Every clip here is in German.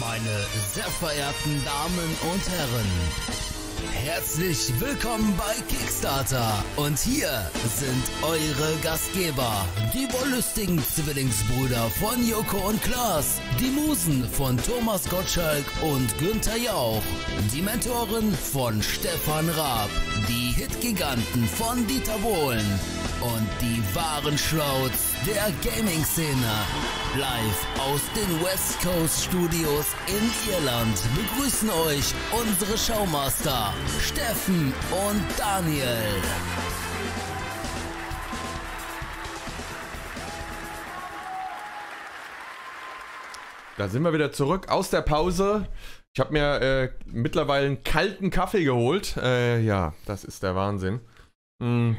Meine sehr verehrten Damen und Herren, herzlich willkommen bei Kickstarter. Und hier sind eure Gastgeber, die wollüstigen Zwillingsbrüder von Joko und Klaas, die Musen von Thomas Gottschalk und Günther Jauch, die Mentoren von Stefan Raab, die Hitgiganten von Dieter Bohlen und die wahren Shrouds der Gaming-Szene. Live aus den West Coast Studios in Irland begrüßen euch unsere Showmaster Steffen und Daniel. Da sind wir wieder zurück aus der Pause. Ich habe mir äh, mittlerweile einen kalten Kaffee geholt. Äh, ja, das ist der Wahnsinn. Mm.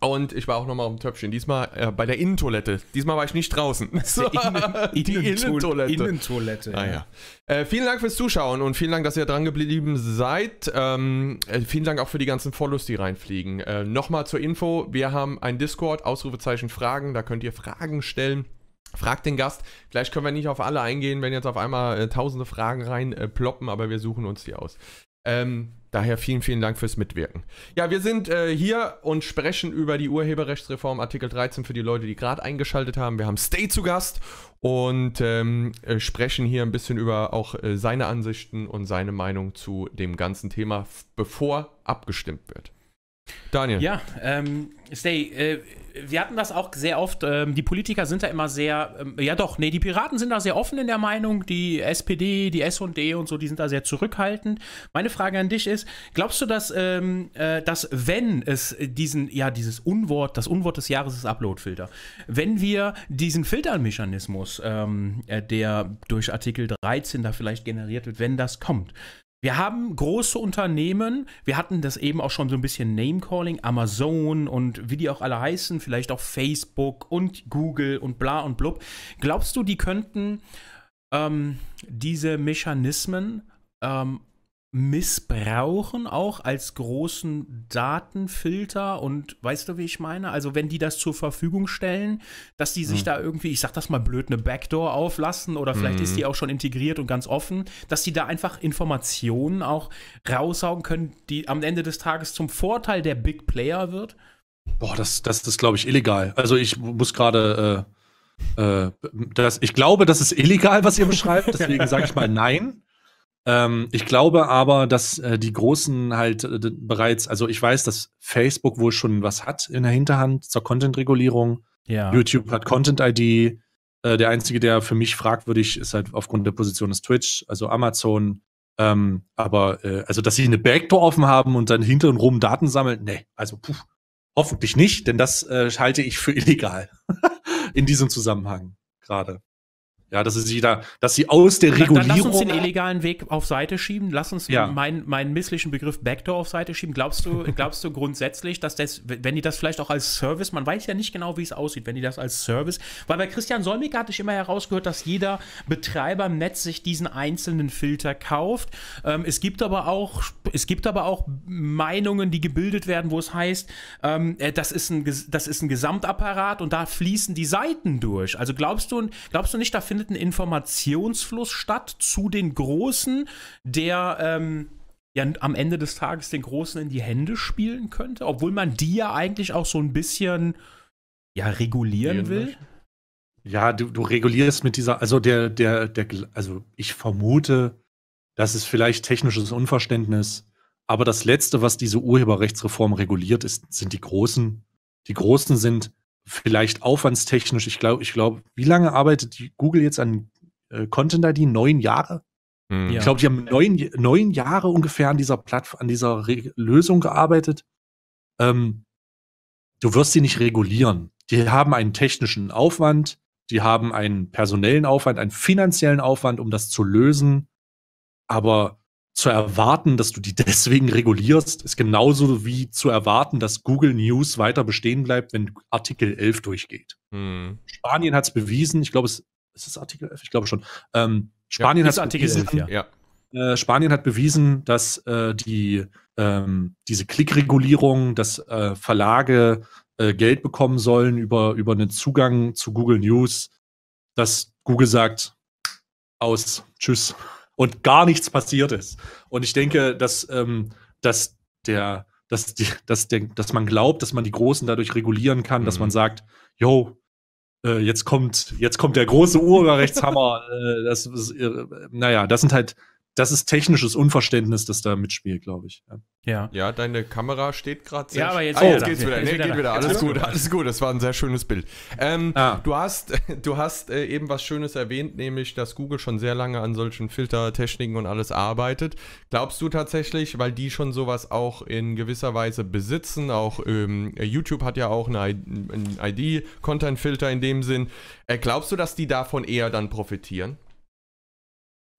Und ich war auch nochmal auf dem Töpfchen. Diesmal äh, bei der Innentoilette. Diesmal war ich nicht draußen. So, die Innentoilette. Innentoilette. Ah, ja. äh, vielen Dank fürs Zuschauen und vielen Dank, dass ihr dran geblieben seid. Ähm, äh, vielen Dank auch für die ganzen Follows, die reinfliegen. Äh, nochmal zur Info: Wir haben einen Discord, Ausrufezeichen Fragen. Da könnt ihr Fragen stellen. Fragt den Gast. Vielleicht können wir nicht auf alle eingehen, wenn jetzt auf einmal äh, tausende Fragen rein äh, ploppen, aber wir suchen uns die aus. Ähm, Daher vielen, vielen Dank fürs Mitwirken. Ja, wir sind äh, hier und sprechen über die Urheberrechtsreform Artikel 13 für die Leute, die gerade eingeschaltet haben. Wir haben Stay zu Gast und ähm, äh, sprechen hier ein bisschen über auch äh, seine Ansichten und seine Meinung zu dem ganzen Thema, bevor abgestimmt wird. Daniel. Ja, ähm, Stay, äh, wir hatten das auch sehr oft. Ähm, die Politiker sind da immer sehr, ähm, ja doch, nee, die Piraten sind da sehr offen in der Meinung. Die SPD, die SD und so, die sind da sehr zurückhaltend. Meine Frage an dich ist: Glaubst du, dass, ähm, äh, dass wenn es diesen, ja, dieses Unwort, das Unwort des Jahres ist Uploadfilter, wenn wir diesen Filtermechanismus, ähm, äh, der durch Artikel 13 da vielleicht generiert wird, wenn das kommt, wir haben große Unternehmen, wir hatten das eben auch schon so ein bisschen Name-Calling, Amazon und wie die auch alle heißen, vielleicht auch Facebook und Google und bla und blub. Glaubst du, die könnten ähm, diese Mechanismen ähm, missbrauchen auch als großen Datenfilter und weißt du, wie ich meine? Also wenn die das zur Verfügung stellen, dass die sich hm. da irgendwie, ich sag das mal blöd, eine Backdoor auflassen oder vielleicht hm. ist die auch schon integriert und ganz offen, dass die da einfach Informationen auch raussaugen können, die am Ende des Tages zum Vorteil der Big Player wird? Boah, das, das ist, glaube ich, illegal. Also ich muss gerade äh, äh, das, ich glaube, das ist illegal, was ihr beschreibt, deswegen sage ich mal nein. Ähm, ich glaube aber, dass äh, die Großen halt äh, bereits, also ich weiß, dass Facebook wohl schon was hat in der Hinterhand zur Content-Regulierung. Ja. YouTube hat Content-ID. Äh, der einzige, der für mich fragwürdig ist, halt aufgrund der Position ist Twitch, also Amazon. Ähm, aber äh, also, dass sie eine Backdoor offen haben und dann hinten rum Daten sammeln, nee, also puh, hoffentlich nicht, denn das äh, halte ich für illegal in diesem Zusammenhang gerade. Ja, dass sie da, dass sie aus der Regulierung. lass uns den illegalen Weg auf Seite schieben. Lass uns ja. meinen, meinen misslichen Begriff Backdoor auf Seite schieben. Glaubst du, glaubst du grundsätzlich, dass das, wenn die das vielleicht auch als Service, man weiß ja nicht genau, wie es aussieht, wenn die das als Service, weil bei Christian Solmig hatte ich immer herausgehört, dass jeder Betreiber im Netz sich diesen einzelnen Filter kauft. Ähm, es gibt aber auch, es gibt aber auch Meinungen, die gebildet werden, wo es heißt, ähm, äh, das ist ein, das ist ein Gesamtapparat und da fließen die Seiten durch. Also glaubst du, glaubst du nicht, da findet findet ein Informationsfluss statt zu den Großen, der ähm, ja am Ende des Tages den Großen in die Hände spielen könnte, obwohl man die ja eigentlich auch so ein bisschen ja regulieren will. Ja, du, du regulierst mit dieser, also der, der, der, also ich vermute, das ist vielleicht technisches Unverständnis, aber das Letzte, was diese Urheberrechtsreform reguliert, ist, sind die Großen. Die Großen sind vielleicht aufwandstechnisch, ich glaube, ich glaube, wie lange arbeitet Google jetzt an äh, Content ID? Neun Jahre? Hm. Ich glaube, die haben neun, neun Jahre ungefähr an dieser Plattform, an dieser Re Lösung gearbeitet. Ähm, du wirst sie nicht regulieren. Die haben einen technischen Aufwand, die haben einen personellen Aufwand, einen finanziellen Aufwand, um das zu lösen. Aber zu erwarten, dass du die deswegen regulierst, ist genauso wie zu erwarten, dass Google News weiter bestehen bleibt, wenn Artikel 11 durchgeht. Hm. Spanien hat es bewiesen, ich glaube, es ist es Artikel 11, ich glaube schon. Ähm, Spanien ja, hat Artikel bewiesen, 11, ja. Äh, Spanien hat bewiesen, dass äh, die, ähm, diese Klickregulierung, dass äh, Verlage äh, Geld bekommen sollen über, über einen Zugang zu Google News, dass Google sagt, aus, tschüss und gar nichts passiert ist. Und ich denke, dass, ähm, dass der, dass, die, dass, der, dass man glaubt, dass man die Großen dadurch regulieren kann, mhm. dass man mhm. sagt, yo, äh, jetzt kommt, jetzt kommt der große Urheberrechtshammer. äh, das ist, äh, naja, das sind halt das ist technisches Unverständnis, das da mitspielt, glaube ich. Ja. ja, deine Kamera steht gerade sehr. Ja, aber jetzt, ah, jetzt geht's wieder. Jetzt nee, geht wieder. Alles jetzt gut, alles gut. Das war ein sehr schönes Bild. Ähm, ah. Du hast, äh, du hast äh, eben was Schönes erwähnt, nämlich, dass Google schon sehr lange an solchen Filtertechniken und alles arbeitet. Glaubst du tatsächlich, weil die schon sowas auch in gewisser Weise besitzen, auch ähm, YouTube hat ja auch einen ID-Content-Filter in dem Sinn. Äh, glaubst du, dass die davon eher dann profitieren?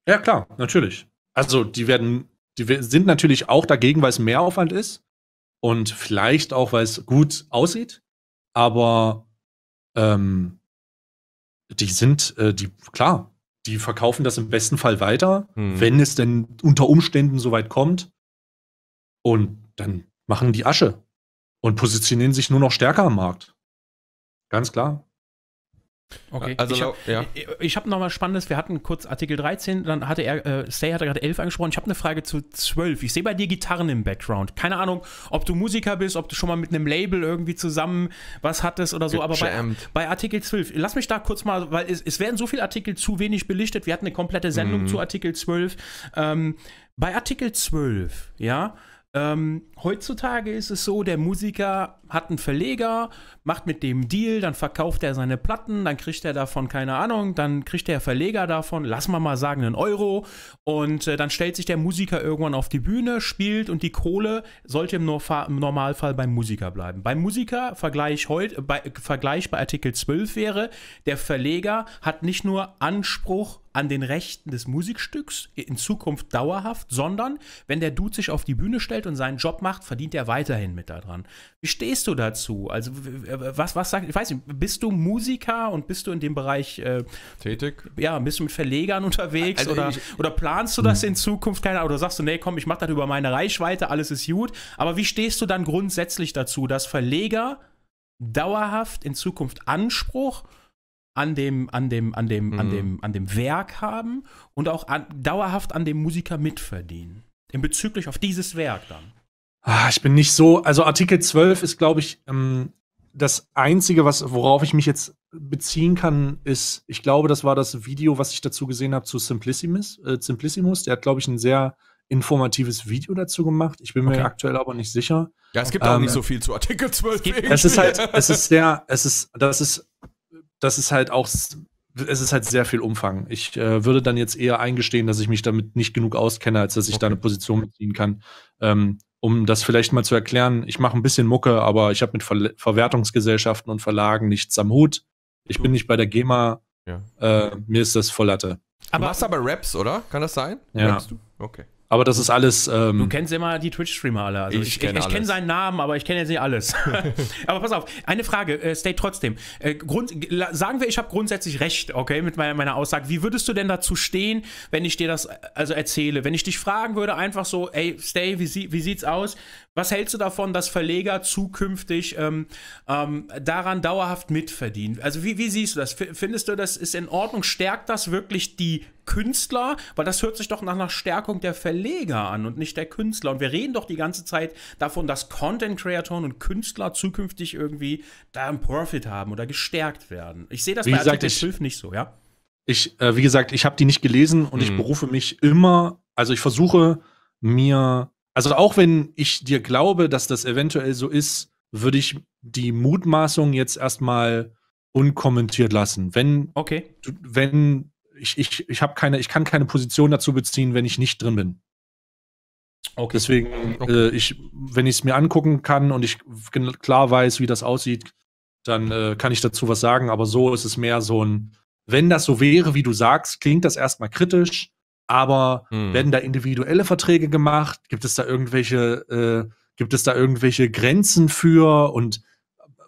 Ja, klar, natürlich. Also die werden, die sind natürlich auch dagegen, weil es mehr Aufwand ist und vielleicht auch, weil es gut aussieht, aber ähm, die sind, äh, die, klar, die verkaufen das im besten Fall weiter, hm. wenn es denn unter Umständen soweit kommt. Und dann machen die Asche und positionieren sich nur noch stärker am Markt. Ganz klar. Okay. Also ich habe ja. Äh, äh, hab nochmal Spannendes. Wir hatten kurz Artikel 13, dann hatte er, äh, Stay hatte gerade 11 angesprochen. Ich habe eine Frage zu 12. Ich sehe bei dir Gitarren im Background. Keine Ahnung, ob du Musiker bist, ob du schon mal mit einem Label irgendwie zusammen was hattest oder so. Aber bei, bei, Artikel 12, lass mich da kurz mal, weil es, es, werden so viele Artikel zu wenig belichtet. Wir hatten eine komplette Sendung mm. zu Artikel 12. Ähm, bei Artikel 12, ja, ähm, heutzutage ist es so, der Musiker hat einen Verleger, macht mit dem Deal, dann verkauft er seine Platten, dann kriegt er davon, keine Ahnung, dann kriegt der Verleger davon, lass mal mal sagen, einen Euro und äh, dann stellt sich der Musiker irgendwann auf die Bühne, spielt und die Kohle sollte im, no im Normalfall beim Musiker bleiben. Beim Musiker, Vergleich, heut, äh, bei, Vergleich bei Artikel 12 wäre, der Verleger hat nicht nur Anspruch an den Rechten des Musikstücks in Zukunft dauerhaft, sondern wenn der Dude sich auf die Bühne stellt und seinen Job macht, macht, verdient er weiterhin mit daran. Wie stehst du dazu? Also, was, was sagt, ich weiß nicht, bist du Musiker und bist du in dem Bereich äh, tätig? Ja, bist du mit Verlegern unterwegs also oder, ich, oder planst du das hm. in Zukunft? Keine Ahnung, oder sagst du, nee, komm, ich mach das über meine Reichweite, alles ist gut. Aber wie stehst du dann grundsätzlich dazu, dass Verleger dauerhaft in Zukunft Anspruch an dem, an dem, an dem, mhm. an hm. dem, an dem Werk haben und auch an, dauerhaft an dem Musiker mitverdienen. In bezüglich auf dieses Werk dann. Ah, ich bin nicht so, also Artikel 12 ist, glaube ich, ähm, das Einzige, was, worauf ich mich jetzt beziehen kann, ist, ich glaube, das war das Video, was ich dazu gesehen habe zu Simplicimus. Äh, Simplicimus. Der hat, glaube ich, ein sehr informatives Video dazu gemacht. Ich bin mir aktuell aber nicht sicher. Ja, es gibt ähm, auch nicht ähm, so viel zu Artikel 12. Es, ist halt, es ist sehr, es ist, das ist, das ist halt auch, es ist halt sehr viel Umfang. Ich äh, würde dann jetzt eher eingestehen, dass ich mich damit nicht genug auskenne, als dass ich okay. da eine Position beziehen kann. Ähm, um das vielleicht mal zu erklären, ich mache ein bisschen Mucke, aber ich habe mit Ver Verwertungsgesellschaften und Verlagen nichts am Hut. Ich bin nicht bei der GEMA. Ja. Äh, mir ist das voll Latte. Aber du machst aber Raps, oder? Kann das sein? Ja. Rappst du? Okay. Aber das ist alles. Ähm, du kennst immer die Twitch-Streamer alle. Also ich, ich, kenne ich, ich kenn seinen Namen, aber ich kenne jetzt nicht alles. aber pass auf, eine Frage, äh, State trotzdem. Äh, Grund, sagen wir, ich habe grundsätzlich recht, okay, mit meiner, meiner, Aussage. Wie würdest du denn dazu stehen, wenn ich dir das äh, also erzähle? Wenn ich dich fragen würde, einfach so, ey, Stay, wie, sie, wie sieht's aus? Was hältst du davon, dass Verleger zukünftig ähm, ähm, daran dauerhaft mitverdienen? Also wie, wie siehst du das? F findest du, das ist in Ordnung? Stärkt das wirklich die Künstler? Weil das hört sich doch nach einer Stärkung der Verleger an und nicht der Künstler. Und wir reden doch die ganze Zeit davon, dass Content-Creatoren und Künstler zukünftig irgendwie da einen Profit haben oder gestärkt werden. Ich sehe das wie bei gesagt, Artikel 12 nicht so, ja? Ich, äh, wie gesagt, ich habe die nicht gelesen und mhm. ich hm. berufe mich immer, also ich versuche mir also auch wenn ich dir glaube, dass das eventuell so ist, würde ich die Mutmaßung jetzt erstmal unkommentiert lassen. Wenn, okay. wenn ich, ich, ich habe keine, ich kann keine Position dazu beziehen, wenn ich nicht drin bin. Okay. Deswegen, okay. Äh, ich, wenn ich es mir angucken kann und ich klar weiß, wie das aussieht, dann äh, kann ich dazu was sagen. Aber so ist es mehr so ein, wenn das so wäre, wie du sagst, klingt das erstmal kritisch, aber hm. werden da individuelle Verträge gemacht? Gibt es da irgendwelche, äh, gibt es da irgendwelche Grenzen für und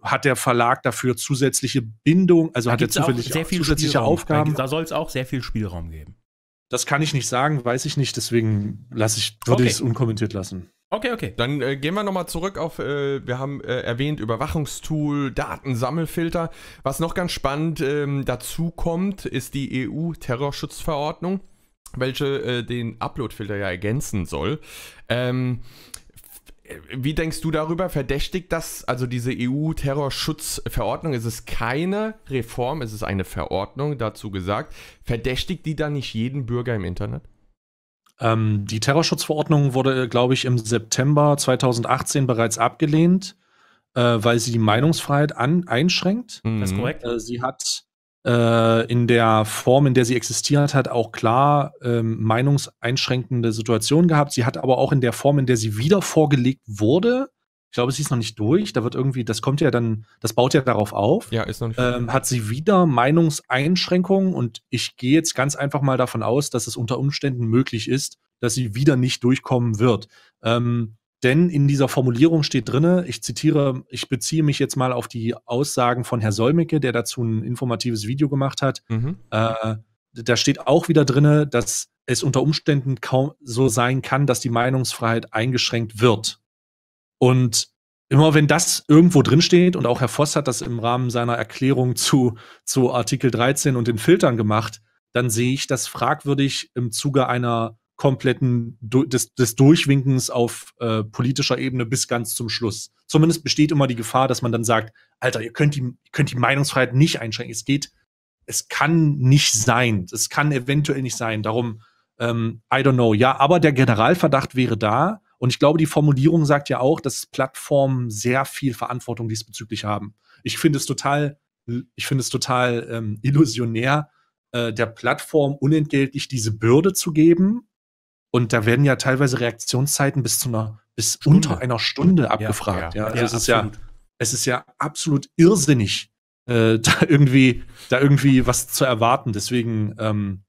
hat der Verlag dafür zusätzliche Bindung? Also da hat er zufällig sehr viel zusätzliche Spielraum. Aufgaben? Da soll es auch sehr viel Spielraum geben. Das kann ich nicht sagen, weiß ich nicht, deswegen lasse ich, würde okay. ich es unkommentiert lassen. Okay, okay. Dann äh, gehen wir nochmal zurück auf, äh, wir haben äh, erwähnt, Überwachungstool, Datensammelfilter. Was noch ganz spannend ähm, dazu kommt, ist die EU-Terrorschutzverordnung welche äh, den Upload-Filter ja ergänzen soll. Ähm, wie denkst du darüber? Verdächtigt das, also diese EU-Terrorschutzverordnung, ist es keine Reform, es ist eine Verordnung dazu gesagt. Verdächtigt die dann nicht jeden Bürger im Internet? Ähm, die Terrorschutzverordnung wurde, glaube ich, im September 2018 bereits abgelehnt, äh, weil sie die Meinungsfreiheit an, einschränkt. Mhm. Das ist korrekt. Äh, sie hat äh, in der Form, in der sie existiert hat, auch klar ähm, meinungseinschränkende Situationen gehabt. Sie hat aber auch in der Form, in der sie wieder vorgelegt wurde, ich glaube, sie ist noch nicht durch. Da wird irgendwie, das kommt ja dann, das baut ja darauf auf. Ja, ist noch nicht. Ähm, hat sie wieder Meinungseinschränkungen und ich gehe jetzt ganz einfach mal davon aus, dass es unter Umständen möglich ist, dass sie wieder nicht durchkommen wird. Ähm, denn in dieser Formulierung steht drinne, ich zitiere, ich beziehe mich jetzt mal auf die Aussagen von Herr Solmecke, der dazu ein informatives Video gemacht hat. Mhm. Äh, da steht auch wieder drinne, dass es unter Umständen kaum so sein kann, dass die Meinungsfreiheit eingeschränkt wird. Und immer wenn das irgendwo drin steht und auch Herr Voss hat das im Rahmen seiner Erklärung zu, zu Artikel 13 und den Filtern gemacht, dann sehe ich das fragwürdig im Zuge einer kompletten du, des, des Durchwinkens auf äh, politischer Ebene bis ganz zum Schluss. Zumindest besteht immer die Gefahr, dass man dann sagt, Alter, ihr könnt die, ihr könnt die Meinungsfreiheit nicht einschränken. Es geht, es kann nicht sein. Es kann eventuell nicht sein. Darum, ähm, I don't know. Ja, aber der Generalverdacht wäre da. Und ich glaube, die Formulierung sagt ja auch, dass Plattformen sehr viel Verantwortung diesbezüglich haben. Ich finde es total, ich finde es total ähm, illusionär, äh, der Plattform unentgeltlich diese Bürde zu geben und da werden ja teilweise Reaktionszeiten bis zu einer, bis Stunde. unter einer Stunde abgefragt. Ja, ja. Also ja also es absolut. ist ja, es ist ja absolut irrsinnig, äh, da irgendwie, da irgendwie was zu erwarten. Deswegen, ähm,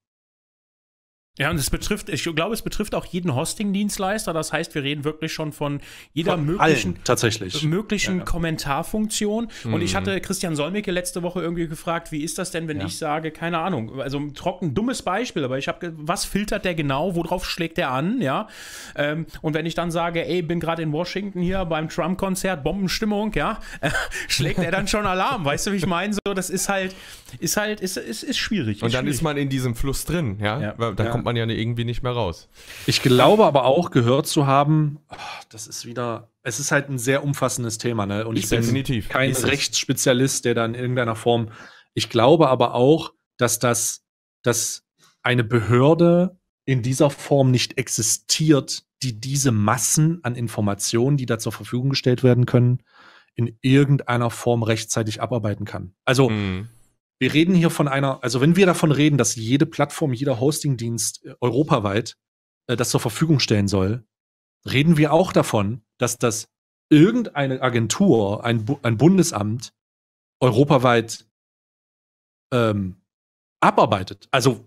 ja, und es betrifft, ich glaube, es betrifft auch jeden Hosting-Dienstleister. Das heißt, wir reden wirklich schon von jeder von möglichen, allen, tatsächlich. möglichen ja, ja. Kommentarfunktion. Mhm. Und ich mhm. hatte Christian Solmecke letzte Woche irgendwie gefragt, wie ist das denn, wenn ja. ich sage, keine Ahnung, also ein trocken dummes Beispiel, aber ich habe, was filtert der genau, worauf schlägt der an, ja? Ähm, und wenn ich dann sage, ey, bin gerade in Washington hier beim Trump-Konzert, Bombenstimmung, ja, schlägt er dann schon Alarm, weißt du, wie ich meine? So, das ist halt, ist halt, ist, ist, ist schwierig. Und ist dann schwierig. ist man in diesem Fluss drin, ja, da kommt man man ja irgendwie nicht mehr raus. Ich glaube aber auch gehört zu haben, ah, das ist wieder, es ist halt ein sehr umfassendes Thema, ne? Und ich, ich bin definitiv. kein ist Rechtsspezialist, der da in irgendeiner Form. Ich glaube aber auch, dass das, dass eine Behörde in dieser Form nicht existiert, die diese Massen an Informationen, die da zur Verfügung gestellt werden können, in irgendeiner Form rechtzeitig abarbeiten kann. Also mhm. Wir reden hier von einer, also wenn wir davon reden, dass jede Plattform, jeder Hostingdienst äh, europaweit äh, das zur Verfügung stellen soll, reden wir auch davon, dass das irgendeine Agentur, ein, ein Bundesamt europaweit ähm, abarbeitet. Also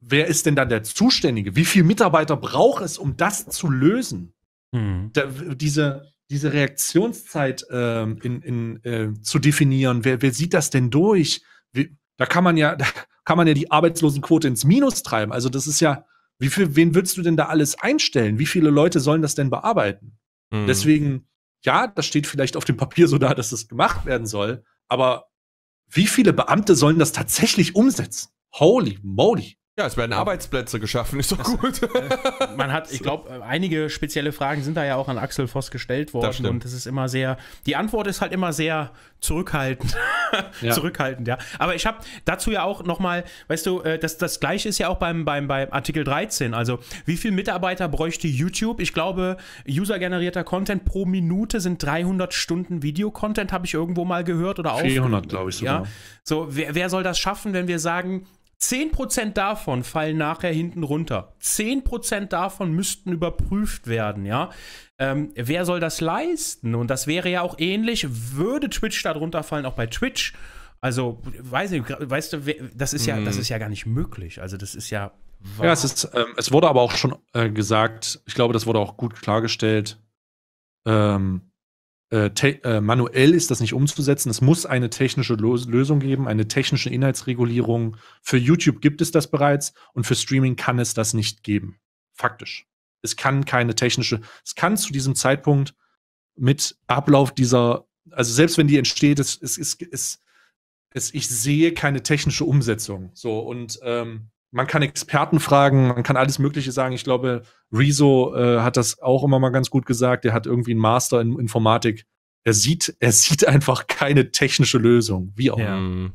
wer ist denn dann der Zuständige? Wie viele Mitarbeiter braucht es, um das zu lösen? Hm. Da, diese, diese Reaktionszeit ähm, in, in, äh, zu definieren, wer, wer sieht das denn durch? wie, da kann man ja, da kann man ja die Arbeitslosenquote ins Minus treiben. Also das ist ja, wie viel, wen willst du denn da alles einstellen? Wie viele Leute sollen das denn bearbeiten? Mhm. Deswegen, ja, das steht vielleicht auf dem Papier so da, dass das gemacht werden soll, aber wie viele Beamte sollen das tatsächlich umsetzen? Holy moly. Ja, es werden Arbeitsplätze geschaffen, ist doch das, gut. man hat, ich glaube, einige spezielle Fragen sind da ja auch an Axel Voss gestellt worden. und das ist immer sehr, die Antwort ist halt immer sehr zurückhaltend. ja. zurückhaltend, ja. Aber ich habe dazu ja auch nochmal, weißt du, äh, das, das gleiche ist ja auch beim, beim, beim Artikel 13. Also, wie viele Mitarbeiter bräuchte YouTube? Ich glaube, usergenerierter Content pro Minute sind 300 Stunden Videocontent, habe ich irgendwo mal gehört oder auch. 400, glaube ich sogar. Ja. So, wer, wer soll das schaffen, wenn wir sagen, 10% davon fallen nachher hinten runter. 10% davon müssten überprüft werden, ja. Ähm, wer soll das leisten? Und das wäre ja auch ähnlich, würde Twitch darunter fallen, auch bei Twitch. Also, weiß nicht, weißt du, das ist ja, mhm. das ist ja gar nicht möglich. Also, das ist ja. Wahr. Ja, es ist, ähm, es wurde aber auch schon äh, gesagt, ich glaube, das wurde auch gut klargestellt, ähm, äh, äh, manuell ist das nicht umzusetzen. Es muss eine technische Los Lösung geben, eine technische Inhaltsregulierung. Für YouTube gibt es das bereits und für Streaming kann es das nicht geben. Faktisch. Es kann keine technische, es kann zu diesem Zeitpunkt mit Ablauf dieser, also selbst wenn die entsteht, es, es, es, es, ich sehe keine technische Umsetzung. So und ähm, man kann Experten fragen, man kann alles Mögliche sagen. Ich glaube, Rezo äh, hat das auch immer mal ganz gut gesagt. Er hat irgendwie einen Master in Informatik. Er sieht, er sieht einfach keine technische Lösung, wie auch ja. immer. Mhm.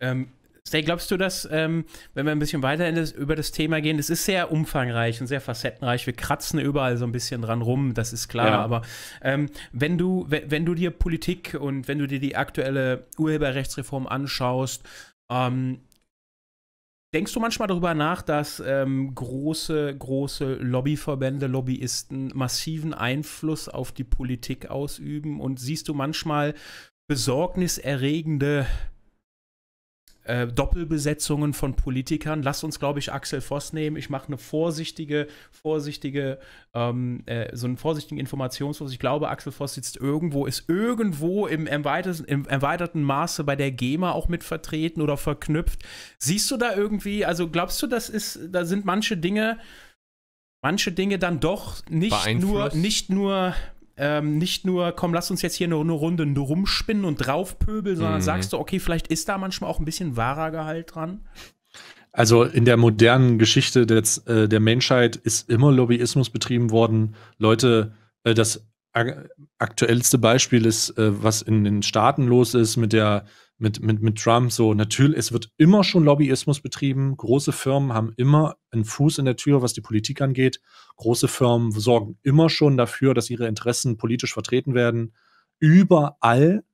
Ähm, Stay, glaubst du, dass, ähm, wenn wir ein bisschen weiter das, über das Thema gehen, es ist sehr umfangreich und sehr facettenreich. Wir kratzen überall so ein bisschen dran rum, das ist klar. Ja. Aber ähm, wenn, du, wenn du dir Politik und wenn du dir die aktuelle Urheberrechtsreform anschaust, ähm, Denkst du manchmal darüber nach, dass ähm, große, große Lobbyverbände, Lobbyisten massiven Einfluss auf die Politik ausüben? Und siehst du manchmal besorgniserregende äh, Doppelbesetzungen von Politikern. Lass uns, glaube ich, Axel Voss nehmen. Ich mache eine vorsichtige, vorsichtige, ähm, äh, so einen vorsichtigen Informationsfluss. Ich glaube, Axel Voss sitzt irgendwo, ist irgendwo im erweiterten, im erweiterten Maße bei der GEMA auch mit vertreten oder verknüpft. Siehst du da irgendwie, also glaubst du, das ist, da sind manche Dinge, manche Dinge dann doch nicht nur, nicht nur ähm, nicht nur, komm, lass uns jetzt hier eine, eine Runde rumspinnen und draufpöbeln, sondern mhm. sagst du, okay, vielleicht ist da manchmal auch ein bisschen wahrer Gehalt dran? Also in der modernen Geschichte des, äh, der Menschheit ist immer Lobbyismus betrieben worden. Leute, äh, das aktuellste Beispiel ist, äh, was in den Staaten los ist mit der mit, mit, mit Trump so, natürlich, es wird immer schon Lobbyismus betrieben. Große Firmen haben immer einen Fuß in der Tür, was die Politik angeht. Große Firmen sorgen immer schon dafür, dass ihre Interessen politisch vertreten werden. Überall.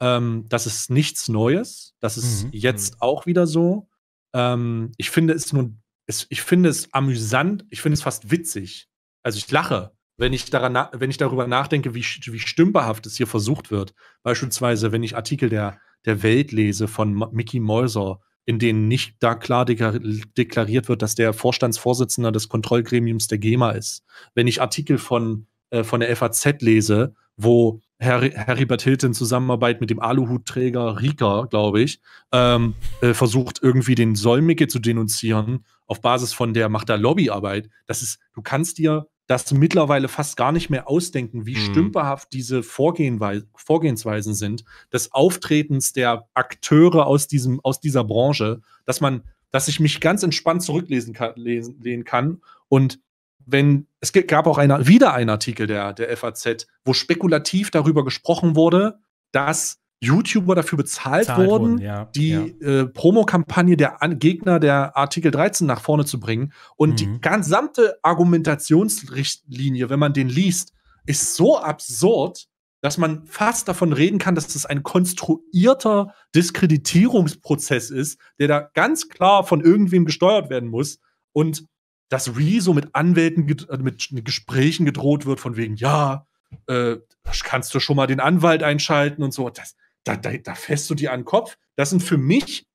Ähm, das ist nichts Neues. Das ist mhm. jetzt mhm. auch wieder so. Ähm, ich finde es nun, es, ich finde es amüsant. Ich finde es fast witzig. Also ich lache, wenn ich, daran, wenn ich darüber nachdenke, wie, wie stümperhaft es hier versucht wird. Beispielsweise, wenn ich Artikel der der Welt lese von Mickey Mäuser, in denen nicht da klar deklariert wird, dass der Vorstandsvorsitzender des Kontrollgremiums der GEMA ist. Wenn ich Artikel von, äh, von der FAZ lese, wo Harry, Heribert Hilton in Zusammenarbeit mit dem Aluhutträger Rika, glaube ich, ähm, äh, versucht irgendwie den Solmicke zu denunzieren auf Basis von der macht da Lobbyarbeit. Das ist, du kannst dir das mittlerweile fast gar nicht mehr ausdenken, wie mhm. stümperhaft diese Vorgehensweisen sind, des Auftretens der Akteure aus, diesem, aus dieser Branche, dass man, dass ich mich ganz entspannt zurücklesen kann, lesen, kann. Und wenn, es gab auch eine, wieder einen Artikel der, der FAZ, wo spekulativ darüber gesprochen wurde, dass YouTuber dafür bezahlt, bezahlt wurden, wurden ja, die ja. äh, Promokampagne der An Gegner der Artikel 13 nach vorne zu bringen. Und mhm. die gesamte Argumentationsrichtlinie, wenn man den liest, ist so absurd, dass man fast davon reden kann, dass das ein konstruierter Diskreditierungsprozess ist, der da ganz klar von irgendwem gesteuert werden muss. Und dass Rezo mit Anwälten, äh, mit Gesprächen gedroht wird, von wegen, ja, äh, kannst du schon mal den Anwalt einschalten und so. Das, da, da, da fässt du dir an den Kopf. Das sind für mich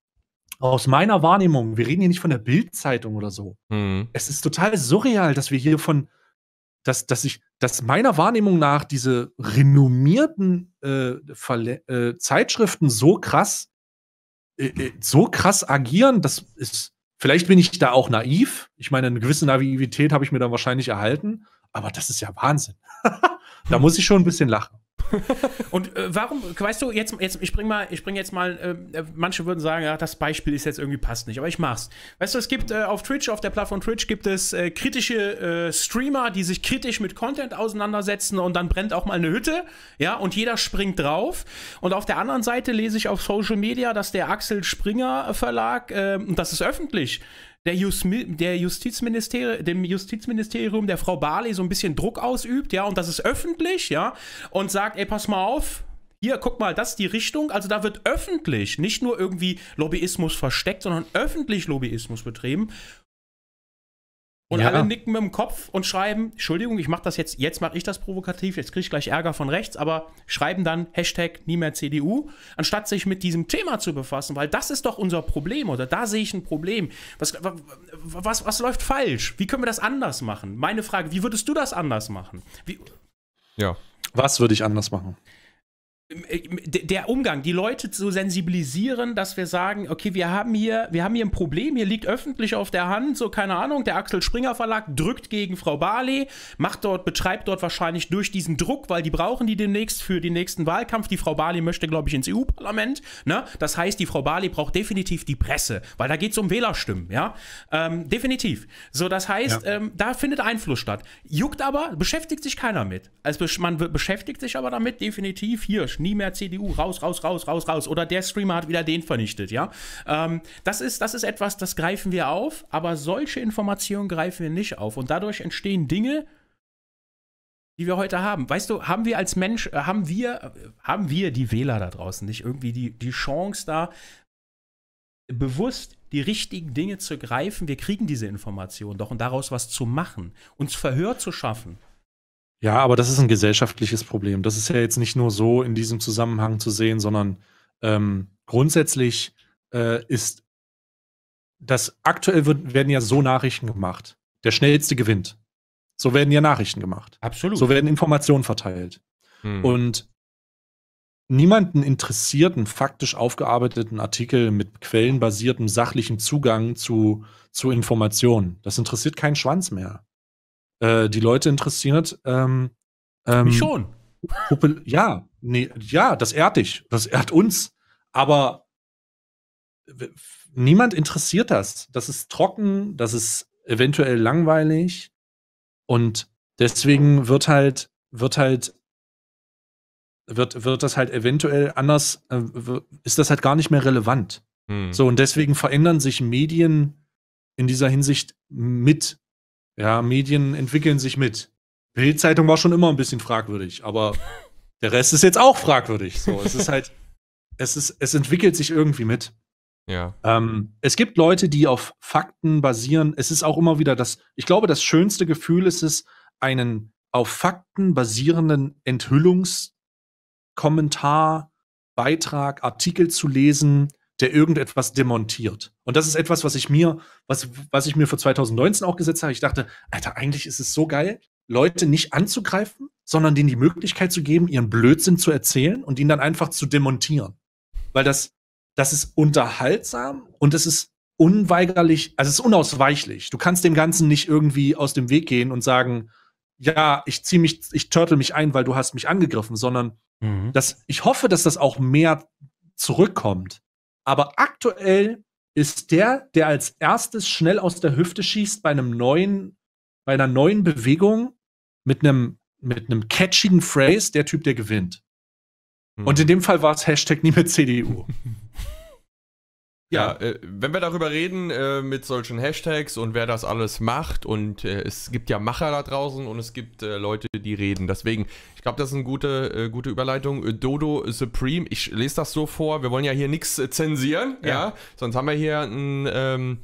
aus meiner Wahrnehmung, wir reden hier nicht von der Bildzeitung oder so. Mhm. Es ist total surreal, dass wir hier von, dass, dass ich, dass meiner Wahrnehmung nach diese renommierten äh, äh, Zeitschriften so krass, äh, äh, so krass agieren, das ist, vielleicht bin ich da auch naiv. Ich meine, eine gewisse Naivität habe ich mir dann wahrscheinlich erhalten, aber das ist ja Wahnsinn. da muss ich schon ein bisschen lachen. Und äh, warum, weißt du, jetzt, jetzt ich bringe mal, ich bring jetzt mal, äh, äh, manche würden sagen, ja, das Beispiel ist jetzt irgendwie passt nicht, aber ich mach's. Weißt du, es gibt äh, auf Twitch, auf der Plattform Twitch gibt es äh, kritische äh, Streamer, die sich kritisch mit Content auseinandersetzen und dann brennt auch mal eine Hütte, ja, und jeder springt drauf. Und auf der anderen Seite lese ich auf Social Media, dass der Axel Springer Verlag, ähm, und das ist öffentlich, der, Jusmi der Justizministeri dem Justizministerium der Frau Barley so ein bisschen Druck ausübt, ja, und das ist öffentlich, ja, und sagt, ey, pass mal auf, hier, guck mal, das ist die Richtung. Also da wird öffentlich, nicht nur irgendwie Lobbyismus versteckt, sondern öffentlich Lobbyismus betrieben. Und ja. alle nicken mit dem Kopf und schreiben, Entschuldigung, ich mache das jetzt, jetzt mache ich das provokativ, jetzt kriege ich gleich Ärger von rechts, aber schreiben dann Hashtag nie mehr CDU, anstatt sich mit diesem Thema zu befassen, weil das ist doch unser Problem oder da sehe ich ein Problem. Was, was, was läuft falsch? Wie können wir das anders machen? Meine Frage, wie würdest du das anders machen? Wie ja, was würde ich anders machen? Ähm, äh, der Umgang, die Leute zu sensibilisieren, dass wir sagen, okay, wir haben hier, wir haben hier ein Problem, hier liegt öffentlich auf der Hand, so keine Ahnung, der Axel Springer Verlag drückt gegen Frau Barley, macht dort, betreibt dort wahrscheinlich durch diesen Druck, weil die brauchen die demnächst für den nächsten Wahlkampf. Die Frau Barley möchte, glaube ich, ins EU-Parlament. Ne? Das heißt, die Frau Barley braucht definitiv die Presse, weil da geht es um Wählerstimmen, ja. Ähm, definitiv. So, das heißt, ja. ähm, da findet Einfluss statt. Juckt aber, beschäftigt sich keiner mit. Also man beschäftigt sich aber damit definitiv hier nie mehr CDU, raus, raus, raus, raus, raus. Oder der Streamer hat wieder den vernichtet, ja. Ähm, das, ist, das ist etwas, das greifen wir auf, aber solche Informationen greifen wir nicht auf. Und dadurch entstehen Dinge, die wir heute haben. Weißt du, haben wir als Mensch, äh, haben wir, äh, haben wir die Wähler da draußen nicht irgendwie die, die Chance da, bewusst die richtigen Dinge zu greifen? Wir kriegen diese Informationen doch und daraus was zu machen, uns Verhör zu schaffen. Ja, aber das ist ein gesellschaftliches Problem. Das ist ja jetzt nicht nur so in diesem Zusammenhang zu sehen, sondern ähm, grundsätzlich äh, ist das aktuell wird, werden ja so Nachrichten gemacht. Der schnellste gewinnt. So werden ja Nachrichten gemacht. Absolut. So werden Informationen verteilt. Hm. Und niemanden interessierten, faktisch aufgearbeiteten Artikel mit quellenbasiertem, sachlichem Zugang zu, zu Informationen. Das interessiert keinen Schwanz mehr äh, die Leute interessiert. Ähm, ähm, Mich schon. Popul ja, nee, ja, das ehrt dich, das ehrt uns. Aber niemand interessiert das. Das ist trocken, das ist eventuell langweilig. Und deswegen wird halt, wird halt, wird, wird das halt eventuell anders, äh, ist das halt gar nicht mehr relevant. Hm. So, und deswegen verändern sich Medien in dieser Hinsicht mit. Ja, Medien entwickeln sich mit. Bildzeitung war schon immer ein bisschen fragwürdig, aber der Rest ist jetzt auch fragwürdig. So, es ist halt, es ist, es entwickelt sich irgendwie mit. Ja. Ähm, es gibt Leute, die auf Fakten basieren. Es ist auch immer wieder das, ich glaube, das schönste Gefühl ist es, einen auf Fakten basierenden Enthüllungskommentar, Beitrag, Artikel zu lesen, der irgendetwas demontiert. Und das ist etwas, was ich mir, was, was ich mir für 2019 auch gesetzt habe. Ich dachte, Alter, eigentlich ist es so geil, Leute nicht anzugreifen, sondern denen die Möglichkeit zu geben, ihren Blödsinn zu erzählen und ihn dann einfach zu demontieren. Weil das, das ist unterhaltsam und es ist unweigerlich, also es ist unausweichlich. Du kannst dem Ganzen nicht irgendwie aus dem Weg gehen und sagen, ja, ich ziehe mich, ich turtle mich ein, weil du hast mich angegriffen, sondern mhm. das, ich hoffe, dass das auch mehr zurückkommt. Aber aktuell ist der, der als erstes schnell aus der Hüfte schießt bei einem neuen, bei einer neuen Bewegung mit einem, mit einem catchigen Phrase, der Typ, der gewinnt. Mhm. Und in hm. dem Fall war es Hashtag nie mit CDU. Ja, äh, wenn wir darüber reden äh, mit solchen Hashtags und wer das alles macht und äh, es gibt ja Macher da draußen und es gibt äh, Leute, die reden. Deswegen, ich glaube, das ist eine gute, äh, gute Überleitung. Äh, Dodo Supreme, ich lese das so vor, wir wollen ja hier nichts zensieren, ja. ja. Sonst haben wir hier ein, ähm,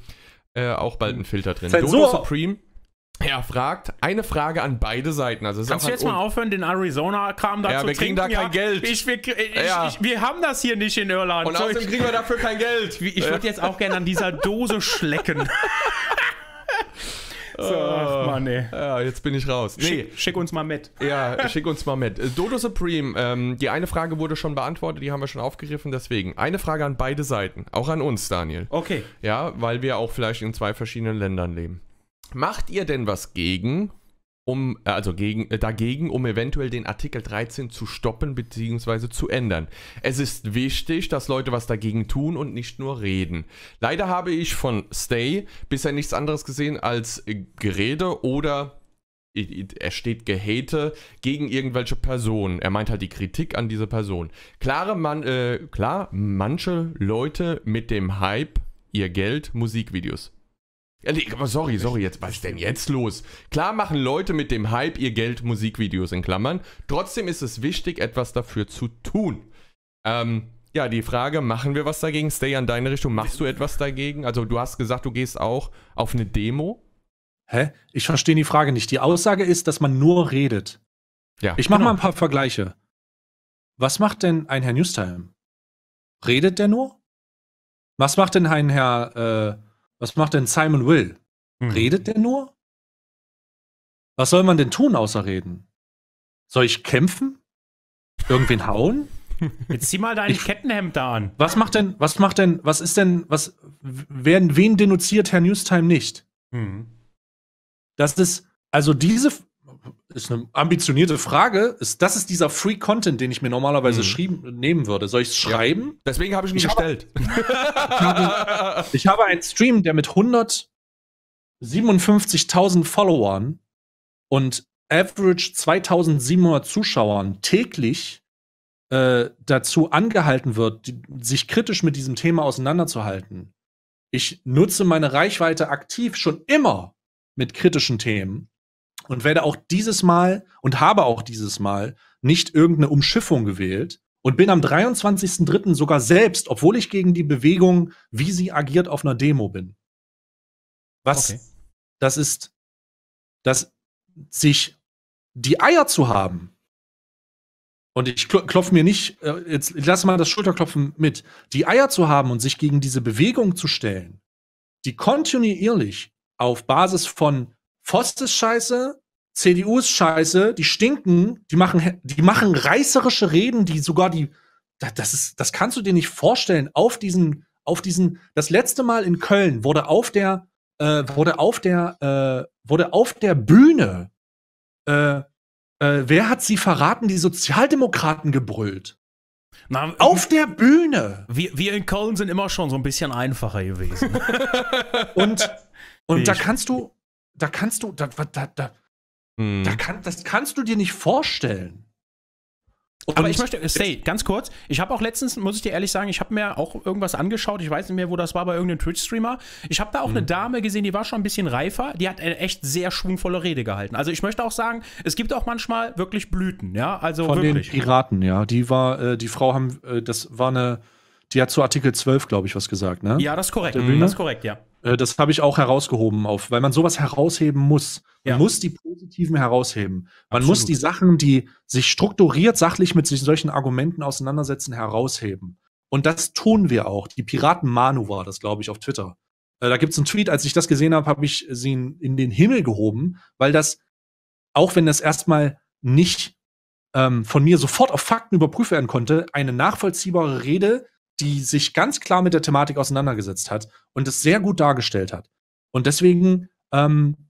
auch bald einen Filter drin. Zensur. Dodo Supreme. Er fragt eine Frage an beide Seiten. Also Kannst du jetzt mal aufhören, den Arizona-Kram da ja, zu wir kriegen da kein ja, Geld. Ich, wir, ich, ja. ich, wir haben das hier nicht in Irland. Und außerdem kriegen wir dafür kein Geld. Ich, ich würde jetzt auch gerne an dieser Dose schlecken. So, ach oh. Mann, ey. Ja, jetzt bin ich raus. Nee. Schick, schick, uns mal mit. Ja, schick uns mal mit. Äh, Dodo Supreme, ähm, die eine Frage wurde schon beantwortet, die haben wir schon aufgegriffen, deswegen. Eine Frage an beide Seiten, auch an uns, Daniel. Okay. Ja, weil wir auch vielleicht in zwei verschiedenen Ländern leben. Macht ihr denn was gegen, um, äh, also gegen, äh, dagegen, um eventuell den Artikel 13 zu stoppen bzw. zu ändern. Es ist wichtig, dass Leute was dagegen tun und nicht nur reden. Leider habe ich von Stay bisher nichts anderes gesehen als äh, Gerede oder er steht Gehate gegen irgendwelche Personen. Er meint halt die Kritik an diese Person. Klare man, äh, klar, manche Leute mit dem Hype ihr Geld Musikvideos. Ja, nee, aber sorry, sorry, jetzt, was ist denn jetzt los? Klar machen Leute mit dem Hype ihr Geld Musikvideos in Klammern. Trotzdem ist es wichtig, etwas dafür zu tun. Ähm, ja, die Frage, machen wir was dagegen? Stay an deine Richtung, machst du etwas dagegen? Also du hast gesagt, du gehst auch auf eine Demo. Hä? Ich verstehe die Frage nicht. Die Aussage ist, dass man nur redet. Ja. Ich mache genau. mal ein paar Vergleiche. Was macht denn ein Herr Newstime? Redet der nur? Was macht denn ein Herr äh, was macht denn Simon Will? Hm. Redet der nur? Was soll man denn tun außer reden? Soll ich kämpfen? Irgendwen hauen? Jetzt zieh mal dein ich, Kettenhemd da an. Was macht denn, was macht denn, was ist denn, was, werden, wen denunziert Herr Newstime nicht? Hm. Das ist, also diese, ist eine ambitionierte Frage. Ist, das ist dieser Free Content, den ich mir normalerweise hm. nehmen würde. Soll ich es schreiben? Ja. Deswegen habe ich ihn gestellt. Habe, ich, habe, einen Stream, der mit 157.000 Followern und average 2.700 Zuschauern täglich äh, dazu angehalten wird, die, sich kritisch mit diesem Thema auseinanderzuhalten. Ich nutze meine Reichweite aktiv schon immer mit kritischen Themen und werde auch dieses Mal und habe auch dieses Mal nicht irgendeine Umschiffung gewählt und bin am 23.03. sogar selbst, obwohl ich gegen die Bewegung, wie sie agiert, auf einer Demo bin. Was okay. das ist, dass sich die Eier zu haben, und ich klopfe mir nicht, äh, jetzt lass mal das Schulterklopfen mit, die Eier zu haben und sich gegen diese Bewegung zu stellen, die kontinuierlich auf Basis von Voss ist scheiße, CDU ist scheiße, die stinken, die machen, die machen reißerische Reden, die sogar die, das ist, das kannst du dir nicht vorstellen. Auf diesen, auf diesen, das letzte Mal in Köln wurde auf der, äh, wurde auf der, äh, wurde auf der Bühne, äh, äh wer hat sie verraten, die Sozialdemokraten gebrüllt. Na, auf der Bühne. Wir, wir in Köln sind immer schon so ein bisschen einfacher gewesen. und und ich. da kannst du, da kannst du, da, da, da, hm. da kann, das kannst du dir nicht vorstellen. Und aber ich möchte, Stay, ganz kurz, ich habe auch letztens, muss ich dir ehrlich sagen, ich habe mir auch irgendwas angeschaut, ich weiß nicht mehr, wo das war, bei irgendeinem Twitch-Streamer. Ich habe da auch mhm. eine hm. Dame gesehen, die war schon ein bisschen reifer, die hat eine echt sehr schwungvolle Rede gehalten. Also ich möchte auch sagen, es gibt auch manchmal wirklich Blüten, ja, also Von wirklich. den Piraten, ja, die war, äh, die Frau haben, äh, das war eine, die hat zu Artikel 12, glaube ich, was gesagt, ne? Ja, das ist korrekt, mhm. das ist korrekt, ja. Äh, das habe ich auch herausgehoben auf, weil man sowas herausheben muss. Man ja. muss die Positiven herausheben. Man Absolut. muss die Sachen, die sich strukturiert, sachlich mit solchen Argumenten auseinandersetzen, herausheben. Und das tun wir auch. Die Piraten Manu war das, glaube ich, auf Twitter. Äh, da gibt es einen Tweet, als ich das gesehen habe, habe ich sie in den Himmel gehoben, weil das, auch wenn das erstmal nicht ähm, von mir sofort auf Fakten überprüft werden konnte, eine nachvollziehbare Rede die sich ganz klar mit der Thematik auseinandergesetzt hat und es sehr gut dargestellt hat. Und deswegen, ähm,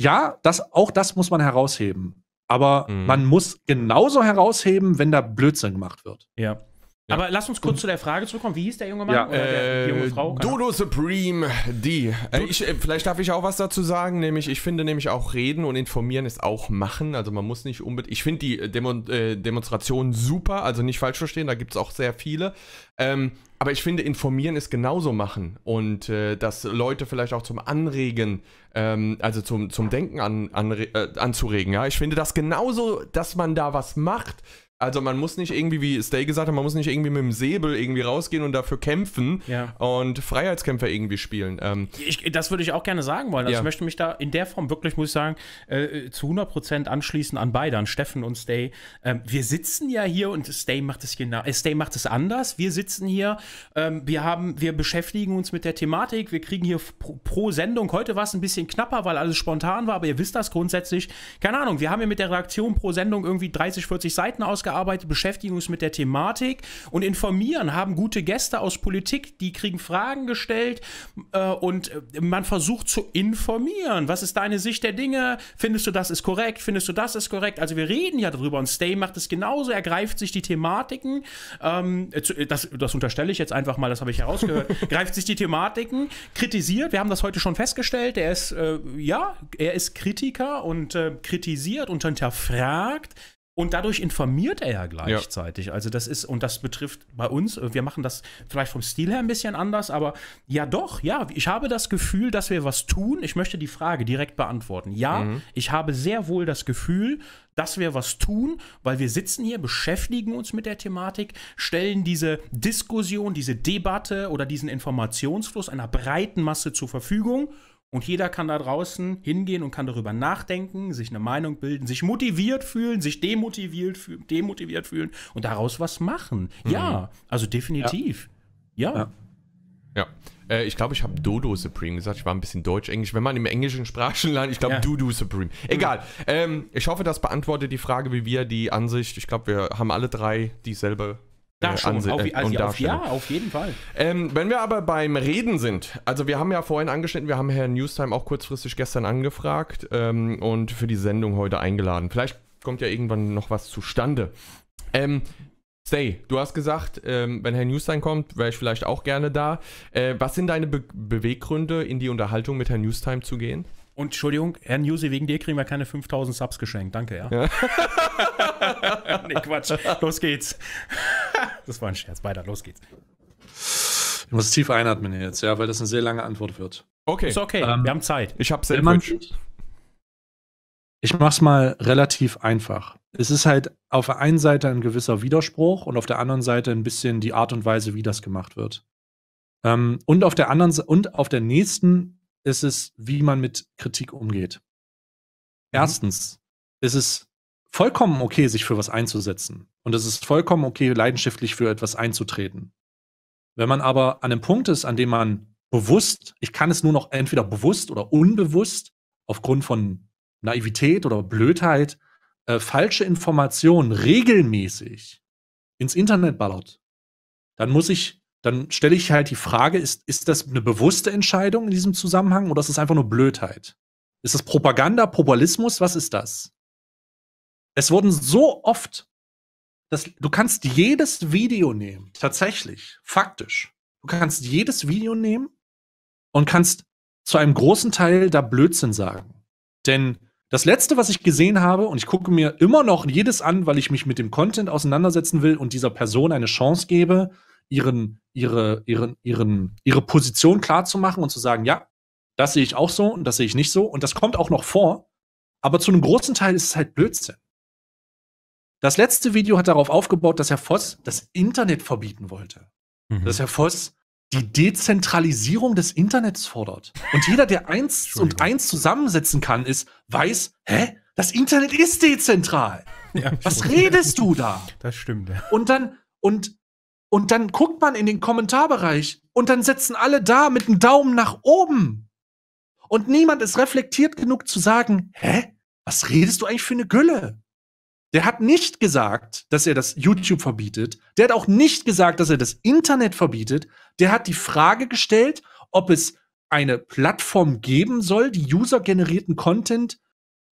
ja, das, auch das muss man herausheben. Aber mhm. man muss genauso herausheben, wenn da Blödsinn gemacht wird. Ja. Aber lass uns kurz zu der Frage zurückkommen. Wie hieß der junge Mann ja, oder äh, der, junge Frau? Dodo Supreme, die. Äh, ich, äh, vielleicht darf ich auch was dazu sagen, nämlich ich finde nämlich auch reden und informieren ist auch machen. Also man muss nicht unbedingt. Ich finde die äh, Demo äh, Demonstrationen super, also nicht falsch verstehen, da gibt es auch sehr viele. Ähm, aber ich finde, informieren ist genauso machen und äh, dass Leute vielleicht auch zum Anregen, ähm, also zum, zum Denken an, an anzuregen. Ja, ich finde das genauso, dass man da was macht also man muss nicht irgendwie, wie Stay gesagt hat, man muss nicht irgendwie mit dem Säbel irgendwie rausgehen und dafür kämpfen ja. und Freiheitskämpfer irgendwie spielen. Ähm ich, das würde ich auch gerne sagen wollen. Also ja. ich möchte mich da in der Form wirklich, muss ich sagen, äh, zu 100% anschließen an beide, an Steffen und Stay. Ähm, wir sitzen ja hier und Stay macht es genau, äh, Stay macht es anders. Wir sitzen hier, ähm, wir haben, wir beschäftigen uns mit der Thematik, wir kriegen hier pro, pro Sendung, heute war es ein bisschen knapper, weil alles spontan war, aber ihr wisst das grundsätzlich. Keine Ahnung, wir haben hier mit der Redaktion pro Sendung irgendwie 30, 40 Seiten aus ausgearbeitet, beschäftigen uns mit der Thematik und informieren, haben gute Gäste aus Politik, die kriegen Fragen gestellt äh, und äh, man versucht zu informieren. Was ist deine Sicht der Dinge? Findest du, das ist korrekt? Findest du, das ist korrekt? Also wir reden ja darüber und Stay macht es genauso, er greift sich die Thematiken, ähm, äh, äh, das, das unterstelle ich jetzt einfach mal, das habe ich herausgehört, greift sich die Thematiken, kritisiert, wir haben das heute schon festgestellt, er ist, äh, ja, er ist Kritiker und äh, kritisiert und hinterfragt. Und dadurch informiert er ja gleichzeitig. Ja. Also das ist, und das betrifft bei uns, äh, wir machen das vielleicht vom Stil her ein bisschen anders, aber ja doch, ja, ich habe das Gefühl, dass wir was tun. Ich möchte die Frage direkt beantworten. Ja, mhm. ich habe sehr wohl das Gefühl, dass wir was tun, weil wir sitzen hier, beschäftigen uns mit der Thematik, stellen diese Diskussion, diese Debatte oder diesen Informationsfluss einer breiten Masse zur Verfügung und jeder kann da draußen hingehen und kann darüber nachdenken, sich eine Meinung bilden, sich motiviert fühlen, sich demotiviert, fühlen, demotiviert fühlen und daraus was machen. Mhm. Ja, also definitiv. Ja. ja. ja. Äh, ich glaube, ich habe Dodo Supreme gesagt. Ich war ein bisschen deutsch-englisch. Wenn man im englischen Sprachenland, ich glaube, ja. Dodo Supreme. Mhm. Egal. Ähm, ich hoffe, das beantwortet die Frage, wie wir die Ansicht. Ich glaube, wir haben alle drei dieselbe da äh, schon, auf, äh, also und auf, ja, auf jeden Fall. Ähm, wenn wir aber beim Reden sind, also wir haben ja vorhin angeschnitten, wir haben Herrn Newstime auch kurzfristig gestern angefragt ähm, und für die Sendung heute eingeladen. Vielleicht kommt ja irgendwann noch was zustande. Ähm, Stay, du hast gesagt, ähm, wenn Herr Newstein kommt, wäre ich vielleicht auch gerne da. Äh, was sind deine Be- Beweggründe, in die Unterhaltung mit Herrn Newstime zu gehen? Und Entschuldigung, Herr Newsy, wegen dir kriegen wir keine 5000 Subs geschenkt. Danke, ja. ja. nee, Quatsch. Los geht's das war ein Scherz. Weiter, los geht's. Ich muss tief einatmen jetzt, ja, weil das eine sehr lange Antwort wird. Okay. Ist okay, ähm, wir haben Zeit. Ich hab Sandwich. Ich mach's mal relativ einfach. Es ist halt auf der einen Seite ein gewisser Widerspruch und auf der anderen Seite ein bisschen die Art und Weise, wie das gemacht wird. Ähm, und auf der anderen und auf der nächsten ist es, wie man mit Kritik umgeht. Mhm. Erstens ist es vollkommen okay, sich für was einzusetzen. Und es ist vollkommen okay, leidenschaftlich für etwas einzutreten. Wenn man aber an einem Punkt ist, an dem man bewusst, ich kann es nur noch entweder bewusst oder unbewusst, aufgrund von Naivität oder Blödheit, äh, falsche Informationen regelmäßig ins Internet ballert, dann muss ich, dann stelle ich halt die Frage, ist, ist das eine bewusste Entscheidung in diesem Zusammenhang oder ist es einfach nur Blödheit? Ist das Propaganda, Populismus? Was ist das? Es wurden so oft das, du kannst jedes Video nehmen, tatsächlich, faktisch. Du kannst jedes Video nehmen und kannst zu einem großen Teil da Blödsinn sagen. Denn das letzte, was ich gesehen habe, und ich gucke mir immer noch jedes an, weil ich mich mit dem Content auseinandersetzen will und dieser Person eine Chance gebe, ihren, ihre, ihren, ihren, ihre Position klarzumachen und zu sagen, ja, das sehe ich auch so und das sehe ich nicht so. Und das kommt auch noch vor. Aber zu einem großen Teil ist es halt Blödsinn. Das letzte Video hat darauf aufgebaut, dass Herr Voss das Internet verbieten wollte. Mhm. Dass Herr Voss die Dezentralisierung des Internets fordert. Und jeder, der eins und eins zusammensetzen kann, ist, weiß, hä? Das Internet ist dezentral. Ja, Was redest du da? Das stimmt. Ja. Und dann, und, und dann guckt man in den Kommentarbereich und dann setzen alle da mit dem Daumen nach oben. Und niemand ist reflektiert genug zu sagen, hä? Was redest du eigentlich für eine Gülle? Der hat nicht gesagt, dass er das YouTube verbietet. Der hat auch nicht gesagt, dass er das Internet verbietet. Der hat die Frage gestellt, ob es eine Plattform geben soll, die usergenerierten Content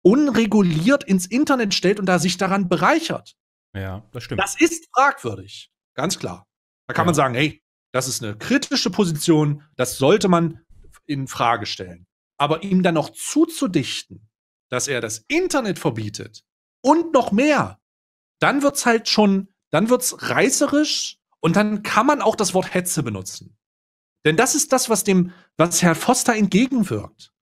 unreguliert ins Internet stellt und da sich daran bereichert. Ja, das stimmt. Das ist fragwürdig, ganz klar. Da kann ja. man sagen, hey, das ist eine kritische Position, das sollte man in Frage stellen. Aber ihm dann noch zuzudichten, dass er das Internet verbietet, und noch mehr, dann wird's halt schon, dann wird's reißerisch und dann kann man auch das Wort Hetze benutzen. Denn das ist das, was dem, was Herr Foster entgegenwirkt.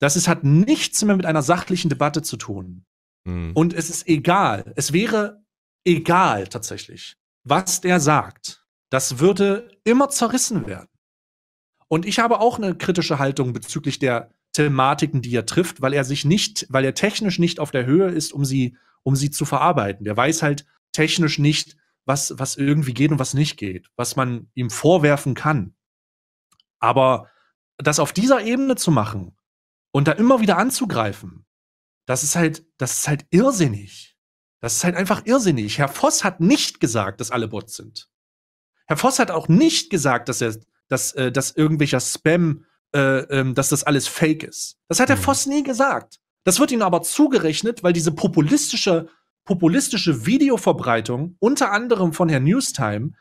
Das ist, hat nichts mehr mit einer sachlichen Debatte zu tun. Mhm. Und es ist egal. Es wäre egal tatsächlich, was der sagt. Das würde immer zerrissen werden. Und ich habe auch eine kritische Haltung bezüglich der Thematiken, die er trifft, weil er sich nicht, weil er technisch nicht auf der Höhe ist, um sie, um sie zu verarbeiten. Der weiß halt technisch nicht, was, was irgendwie geht und was nicht geht, was man ihm vorwerfen kann. Aber das auf dieser Ebene zu machen und da immer wieder anzugreifen, das ist halt, das ist halt irrsinnig. Das ist halt einfach irrsinnig. Herr Voss hat nicht gesagt, dass alle Bots sind. Herr Voss hat auch nicht gesagt, dass er, dass, äh, dass irgendwelcher Spam äh, ähm, dass das alles Fake ist. Das hat der mhm. Voss nie gesagt. Das wird ihm aber zugerechnet, weil diese populistische, populistische Videoverbreitung, unter anderem von Herrn Newstime,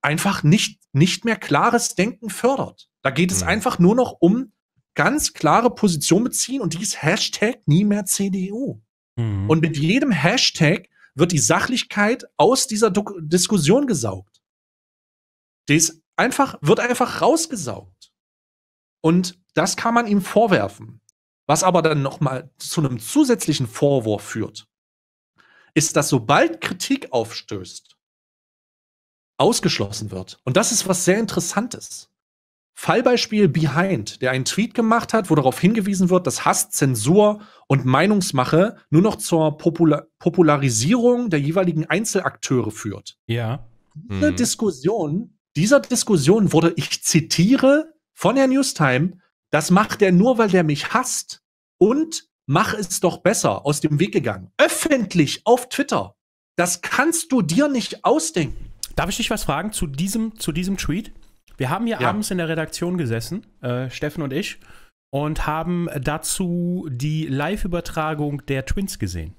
einfach nicht, nicht mehr klares Denken fördert. Da geht es mhm. einfach nur noch um ganz klare Position beziehen und dies Hashtag nie mehr CDU. Mhm. Und mit jedem Hashtag wird die Sachlichkeit aus dieser Diskussion gesaugt. Die ist einfach, wird einfach rausgesaugt. Und das kann man ihm vorwerfen. Was aber dann nochmal zu einem zusätzlichen Vorwurf führt, ist, dass sobald Kritik aufstößt, ausgeschlossen wird. Und das ist was sehr Interessantes. Fallbeispiel Behind, der einen Tweet gemacht hat, wo darauf hingewiesen wird, dass Hass, Zensur und Meinungsmache nur noch zur Popula Popularisierung der jeweiligen Einzelakteure führt. Ja. Diese hm. Diskussion, dieser Diskussion wurde, ich zitiere, von Herrn Newstime, das macht er nur, weil der mich hasst und mach es doch besser aus dem Weg gegangen. Öffentlich auf Twitter. Das kannst du dir nicht ausdenken. Darf ich dich was fragen zu diesem, zu diesem Tweet? Wir haben hier ja. abends in der Redaktion gesessen, äh, Steffen und ich, und haben dazu die Live-Übertragung der Twins gesehen.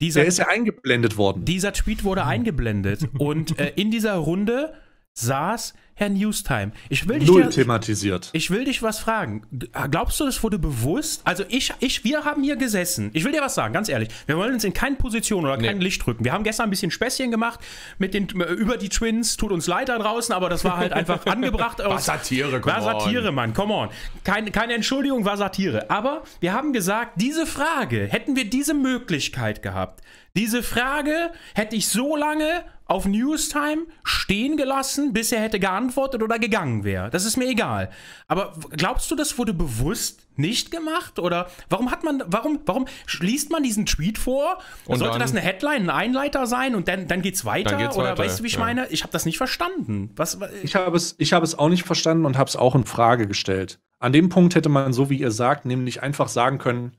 Dieser, der ist ja eingeblendet worden. Dieser Tweet wurde mhm. eingeblendet. und äh, in dieser Runde saß Herr Newstime. Ich will dich Null dir, thematisiert. Ich, will dich was fragen. Äh, glaubst du, das wurde bewusst? Also ich, ich, wir haben hier gesessen. Ich will dir was sagen, ganz ehrlich. Wir wollen uns in keine Position oder nee. kein Licht drücken. Wir haben gestern ein bisschen Späßchen gemacht mit den, äh, über die Twins. Tut uns leid da draußen, aber das war halt einfach angebracht. war Satire, come War Satire, on. Mann, come on. Kein, keine Entschuldigung, war Satire. Aber wir haben gesagt, diese Frage, hätten wir diese Möglichkeit gehabt, diese Frage hätte ich so lange auf Newstime stehen gelassen, bis er hätte geantwortet oder gegangen wäre. Das ist mir egal. Aber glaubst du, das wurde bewusst nicht gemacht? Oder warum hat man, warum, warum liest man diesen Tweet vor? Und Sollte dann, das eine Headline, ein Einleiter sein und dann, dann es weiter? Dann geht's oder weiter, weißt du, wie ich ja. meine? Ich habe das nicht verstanden. Was, äh ich habe es, ich hab es auch nicht verstanden und habe es auch in Frage gestellt. An dem Punkt hätte man, so wie ihr sagt, nämlich einfach sagen können,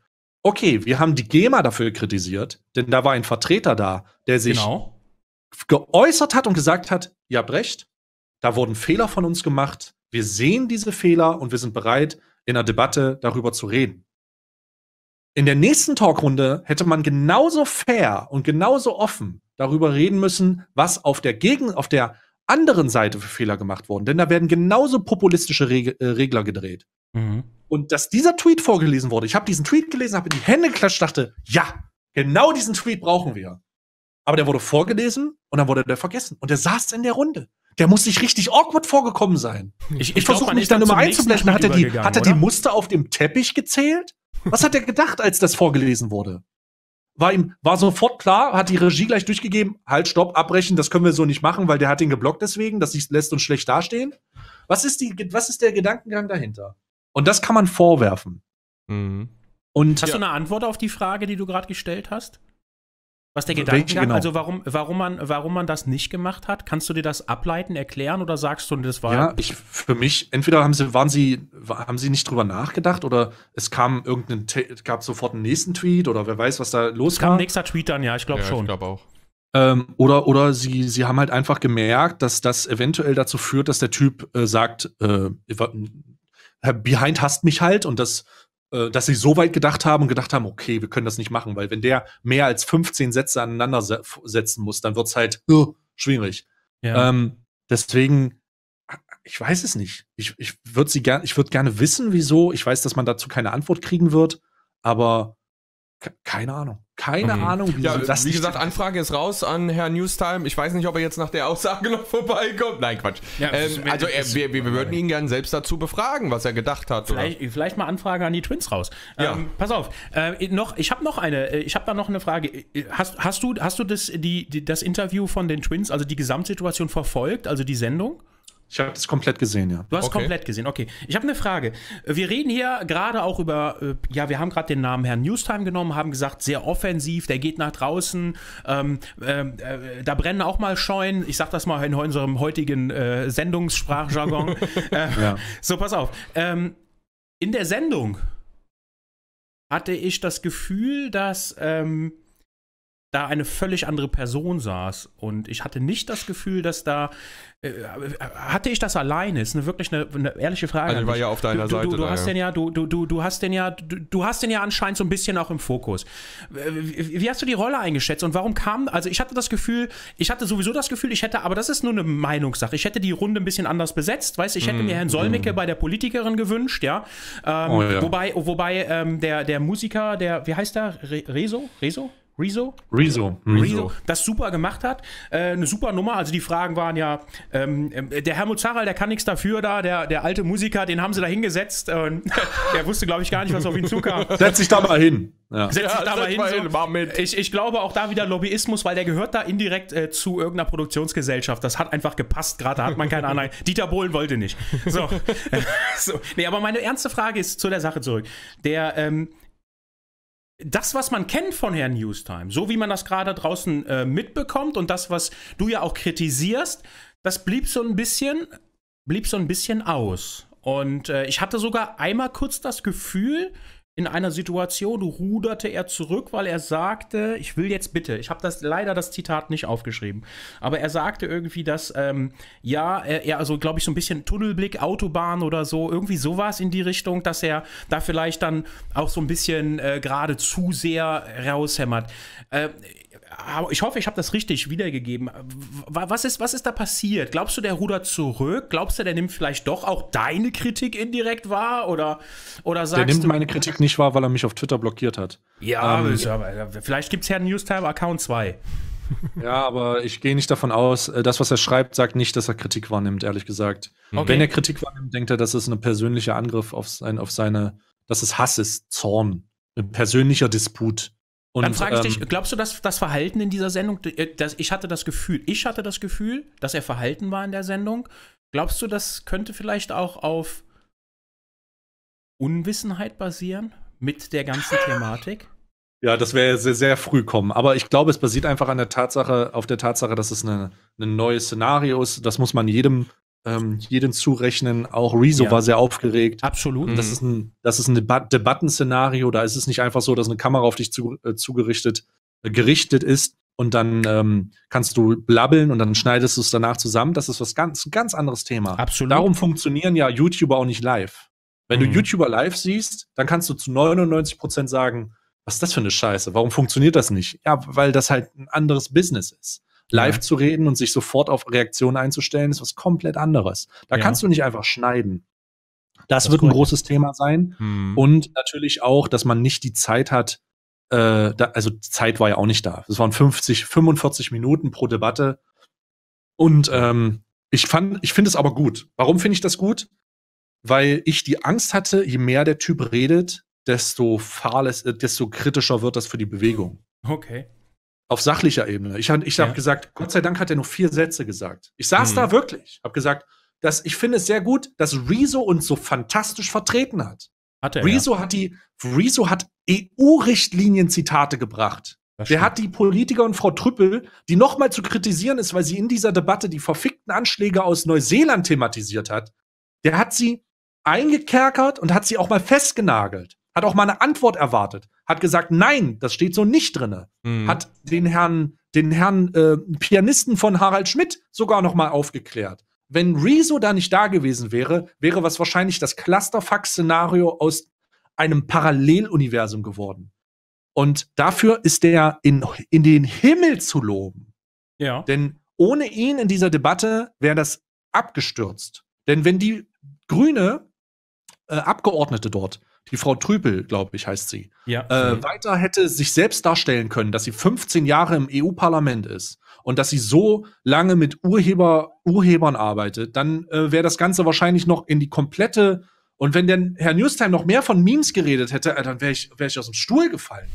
okay, wir haben die GEMA dafür kritisiert, denn da war ein Vertreter da, der sich genau. geäußert hat und gesagt hat, ihr habt recht, da wurden Fehler von uns gemacht, wir sehen diese Fehler und wir sind bereit, in einer Debatte darüber zu reden. In der nächsten Talkrunde hätte man genauso fair und genauso offen darüber reden müssen, was auf der Gegen auf der anderen Seite für Fehler gemacht wurden. Denn da werden genauso populistische Reg äh, Regler gedreht. Mhm. Und dass dieser Tweet vorgelesen wurde, ich habe diesen Tweet gelesen, habe in die Hände geklatscht, dachte, ja, genau diesen Tweet brauchen wir. Aber der wurde vorgelesen und dann wurde der vergessen. Und der saß in der Runde. Der muss sich richtig awkward vorgekommen sein. Hm. Ich, ich, ich versuche mich dann immer einzublenden. Hat er, die, hat er die Muster auf dem Teppich gezählt? Was hat er gedacht, als das vorgelesen wurde? War ihm, war sofort klar, hat die Regie gleich durchgegeben, halt, stopp, abbrechen, das können wir so nicht machen, weil der hat ihn geblockt deswegen, das lässt uns schlecht dastehen. Was ist die, was ist der Gedankengang dahinter? Und das kann man vorwerfen. Mhm. Und hast ja. du eine Antwort auf die Frage, die du gerade gestellt hast? Was der Gedankengang, genau. also warum, warum, man, warum man das nicht gemacht hat, kannst du dir das ableiten, erklären oder sagst du, das war. Ja, ich, für mich, entweder haben sie, waren sie, haben sie nicht drüber nachgedacht oder es kam irgendein, gab sofort einen nächsten Tweet oder wer weiß, was da los es kam. Kam nächster Tweet dann, ja, ich glaube ja, schon. Ich glaube auch. Ähm, oder oder sie, sie haben halt einfach gemerkt, dass das eventuell dazu führt, dass der Typ äh, sagt, äh, äh, behind hasst mich halt und das äh, dass sie so weit gedacht haben und gedacht haben, okay, wir können das nicht machen, weil wenn der mehr als 15 Sätze aneinander setzen muss, dann wird es halt oh, schwierig. Ja. Ähm, deswegen, ich weiß es nicht. Ich, ich würde sie gerne, ich würde gerne wissen, wieso. Ich weiß, dass man dazu keine Antwort kriegen wird, aber keine Ahnung. Keine mhm. Ahnung, wie ja, das Wie gesagt, Anfrage ist raus an Herrn Newstime. Ich weiß nicht, ob er jetzt nach der Aussage noch vorbeikommt. Nein, Quatsch. Ja, ähm, also er, wir, wir, würden ihn gerne selbst dazu befragen, was er gedacht hat. Vielleicht, vielleicht mal Anfrage an die Twins raus. Ähm, ja. Ähm, pass auf. Äh, noch, ich habe noch eine. Äh, ich habe da noch eine Frage. Hast, hast du, hast du das, die, die, das Interview von den Twins, also die Gesamtsituation verfolgt, also die Sendung? Ich habe das komplett gesehen, ja. Du hast okay. komplett gesehen, okay. Ich habe eine Frage. Wir reden hier gerade auch über, äh, ja, wir haben gerade den Namen Herrn Newstime genommen, haben gesagt, sehr offensiv, der geht nach draußen, ähm, ähm äh, da brennen auch mal Scheunen. Ich sage das mal in unserem heutigen äh, Sendungssprachjargon. äh, ja. So, pass auf. Ähm, in der Sendung hatte ich das Gefühl, dass ähm, da eine völlig andere Person saß. Und ich hatte nicht das Gefühl, dass da. Äh, hatte ich das alleine? Ist eine wirklich eine, eine ehrliche Frage. Also, ich war ja auf deiner du, Seite. Du, du, hast da, ja. ja, du, du, du hast den ja, du, du hast den ja anscheinend so ein bisschen auch im Fokus. Wie, wie hast du die Rolle eingeschätzt und warum kam. Also, ich hatte das Gefühl, ich hatte sowieso das Gefühl, ich hätte, aber das ist nur eine Meinungssache. Ich hätte die Runde ein bisschen anders besetzt. Weißt ich hätte mm, mir Herrn Solmecke mm. bei der Politikerin gewünscht, ja. Ähm, oh, ja. Wobei, wobei ähm, der, der Musiker, der, wie heißt der? Re Rezo? Rezo? Rezo? Rezo. Rezo. Das super gemacht hat. Äh, eine super Nummer. Also die Fragen waren ja, ähm, ähm äh, der Helmut Zaral, der kann nichts dafür da, der, der alte Musiker, den haben sie da hingesetzt. Äh, der wusste, glaube ich, gar nicht, was auf ihn zukam. Setz dich da mal hin. Ja. Setz dich ja, da mal hin. hin so. ich, ich glaube auch da wieder Lobbyismus, weil der gehört da indirekt äh, zu irgendeiner Produktionsgesellschaft. Das hat einfach gepasst gerade, da hat man keine Ahnung. Dieter Bohlen wollte nicht. So. so. Nee, aber meine ernste Frage ist zu der Sache zurück. Der, ähm, das, was man kennt von Herrn Newstime, so wie man das gerade draußen äh, mitbekommt und das, was du ja auch kritisierst, das blieb so ein bisschen, blieb so ein bisschen aus. Und äh, ich hatte sogar einmal kurz das Gefühl, in einer Situation ruderte er zurück, weil er sagte, ich will jetzt bitte, ich habe das leider das Zitat nicht aufgeschrieben, aber er sagte irgendwie, dass ähm, ja, er, er also glaube ich so ein bisschen Tunnelblick, Autobahn oder so, irgendwie sowas in die Richtung, dass er da vielleicht dann auch so ein bisschen äh, gerade zu sehr raushämmert. Äh, ich hoffe, ich habe das richtig wiedergegeben. Was ist, was ist da passiert? Glaubst du, der rudert zurück? Glaubst du, der nimmt vielleicht doch auch deine Kritik indirekt wahr? Oder, oder sagst Der nimmt du, meine Kritik nicht wahr, weil er mich auf Twitter blockiert hat. Ja, ähm, aber, vielleicht gibt es ja einen Newstime-Account 2. ja, aber ich gehe nicht davon aus, äh, das, was er schreibt, sagt nicht, dass er Kritik wahrnimmt, ehrlich gesagt. Okay. Mhm. Wenn er Kritik wahrnimmt, denkt er, dass es ein persönlicher Angriff auf, sein, auf seine, dass es Hass ist, Zorn, ein persönlicher Disput. Und, Dann frage ich dich, ähm, glaubst du, dass das Verhalten in dieser Sendung, äh, dass ich hatte das Gefühl, ich hatte das Gefühl, dass er verhalten war in der Sendung. Glaubst du, das könnte vielleicht auch auf Unwissenheit basieren mit der ganzen Thematik? Ja, das wäre sehr, sehr früh kommen. Aber ich glaube, es basiert einfach an der Tatsache, auf der Tatsache, dass es ein ne, ne neues Szenario ist. Das muss man jedem ähm, jedem zurechnen. Auch Rezo ja. war sehr aufgeregt. Absolut. Mhm. Das ist ein, das ist ein Debat Debattenszenario. Da ist es nicht einfach so, dass eine Kamera auf dich zu, äh, zugerichtet äh, gerichtet ist und dann ähm, kannst du blabbeln und dann schneidest du es danach zusammen. Das ist was ganz, ganz anderes Thema. Absolut. Darum funktionieren ja YouTuber auch nicht live. Wenn mhm. du YouTuber live siehst, dann kannst du zu 99 Prozent sagen, was ist das für eine Scheiße? Warum funktioniert das nicht? Ja, weil das halt ein anderes Business ist. Live ja. zu reden und sich sofort auf Reaktionen einzustellen, ist was komplett anderes. Da ja. kannst du nicht einfach schneiden. Das, das wird ein großes Thema sein. Hm. Und natürlich auch, dass man nicht die Zeit hat, äh, da, also Zeit war ja auch nicht da. Es waren 50, 45 Minuten pro Debatte. Und ähm, ich ich finde es aber gut. Warum finde ich das gut? Weil ich die Angst hatte, je mehr der Typ redet, desto fahrlässig, äh, desto kritischer wird das für die Bewegung. Okay auf sachlicher Ebene. Ich, ich ja. gesagt, Gott sei Dank hat er nur vier Sätze gesagt. Ich saß mhm. da wirklich, habe gesagt, dass ich finde es sehr gut, dass Rezo uns so fantastisch vertreten hat. Hat er, Rezo ja. hat die Rezo hat EU-Richtlinien Zitate gebracht. Der hat die Politiker und Frau Trüppel, die nochmal zu kritisieren ist, weil sie in dieser Debatte die verfickten Anschläge aus Neuseeland thematisiert hat. Der hat sie eingekerkert und hat sie auch mal festgenagelt hat auch mal eine Antwort erwartet, hat gesagt, nein, das steht so nicht drin. mhm. hat den Herrn, den Herrn äh, Pianisten von Harald Schmidt sogar noch mal aufgeklärt. Wenn Rezo da nicht da gewesen wäre, wäre was wahrscheinlich das Clusterfuck-Szenario aus einem Paralleluniversum geworden. Und dafür ist der in, in den Himmel zu loben. Ja. Denn ohne ihn in dieser Debatte wäre das abgestürzt. Denn wenn die grüne äh, Abgeordnete dort die Frau Trübel, glaube ich, heißt sie, ja. äh, weiter hätte sich selbst darstellen können, dass sie 15 Jahre im EU-Parlament ist und dass sie so lange mit Urheber, Urhebern arbeitet, dann äh, wäre das Ganze wahrscheinlich noch in die komplette. Und wenn denn Herr Newstime noch mehr von Memes geredet hätte, äh, dann wäre ich, wär ich aus dem Stuhl gefallen.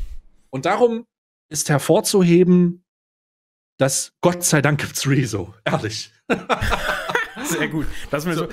Und darum ist hervorzuheben, dass Gott sei Dank gibt's Rezo. Ehrlich. Sehr gut. Das so, so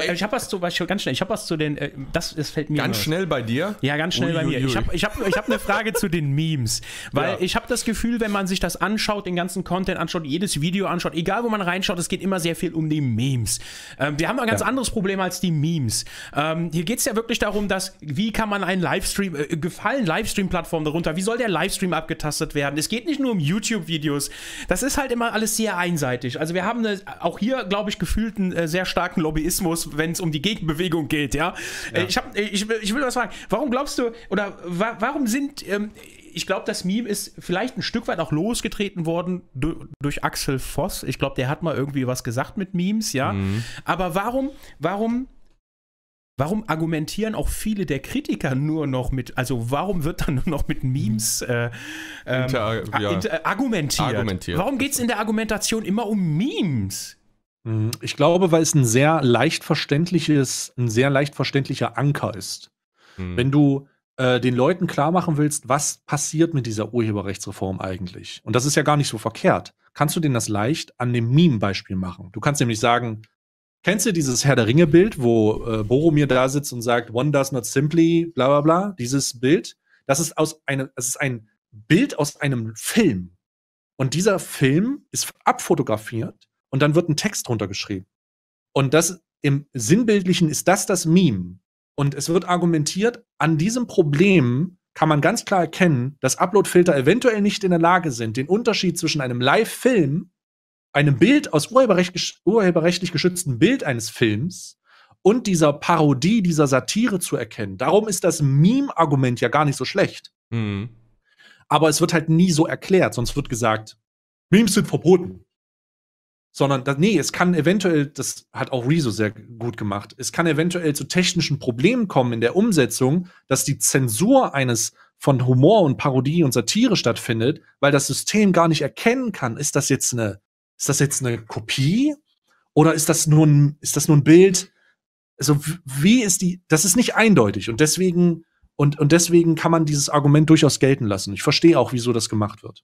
ey, ich habe was zu, ganz schnell, ich habe was zu den, äh, das, das fällt mir. Ganz raus. schnell bei dir? Ja, ganz schnell ui, bei mir. Ich habe ich hab, ich hab eine Frage zu den Memes, weil ja. ich habe das Gefühl, wenn man sich das anschaut, den ganzen Content anschaut, jedes Video anschaut, egal wo man reinschaut, es geht immer sehr viel um die Memes. Ähm, wir haben ein ganz ja. anderes Problem als die Memes. Ähm, hier geht es ja wirklich darum, dass, wie kann man einen Livestream, äh, gefallen Livestream-Plattform darunter, wie soll der Livestream abgetastet werden? Es geht nicht nur um YouTube-Videos. Das ist halt immer alles sehr einseitig. Also wir haben eine, auch hier, glaube ich, gefühlt gefühlten äh, sehr starken Lobbyismus, wenn es um die Gegenbewegung geht, ja. ja. Äh, ich, hab, ich, ich will was fragen. Warum glaubst du, oder wa warum sind, ähm, ich glaube, das Meme ist vielleicht ein Stück weit auch losgetreten worden du durch Axel Voss. Ich glaube, der hat mal irgendwie was gesagt mit Memes, ja. Mhm. Aber warum, warum Warum argumentieren auch viele der Kritiker nur noch mit, also warum wird dann nur noch mit Memes mhm. äh, ähm, inter, ja. argumentiert? argumentiert? Warum geht es in der Argumentation immer um Memes? Hm, ich glaube, weil es ein sehr leicht verständliches, ein sehr leicht verständlicher Anker ist. Hm. Wenn du äh, den Leuten klar machen willst, was passiert mit dieser Urheberrechtsreform eigentlich? Und das ist ja gar nicht so verkehrt. Kannst du denen das leicht an dem Meme-Beispiel machen? Du kannst nämlich sagen, kennst du dieses Herr der Ringe-Bild, wo äh, Boromir da sitzt und sagt, one does not simply, bla bla bla, dieses Bild? Das ist aus einem, das ist ein Bild aus einem Film. Und dieser Film ist abfotografiert und dann wird ein Text drunter geschrieben. Und das im Sinnbildlichen ist das das Meme. Und es wird argumentiert, an diesem Problem kann man ganz klar erkennen, dass Uploadfilter eventuell nicht in der Lage sind, den Unterschied zwischen einem Live-Film, einem Bild aus urheberrecht, urheberrechtlich geschützten Bild eines Films und dieser Parodie, dieser Satire zu erkennen. Darum ist das Meme-Argument ja gar nicht so schlecht. Mhm. Aber es wird halt nie so erklärt, sonst wird gesagt, Memes sind verboten sondern das, nee, es kann eventuell, das hat auch Rezo sehr gut gemacht, es kann eventuell zu technischen Problemen kommen in der Umsetzung, dass die Zensur eines von Humor und Parodie und Satire stattfindet, weil das System gar nicht erkennen kann, ist das jetzt eine, ist das jetzt eine Kopie oder ist das nur ein, ist das nur ein Bild? Also wie ist die, das ist nicht eindeutig und deswegen, und, und deswegen kann man dieses Argument durchaus gelten lassen. Ich verstehe auch, wieso das gemacht wird.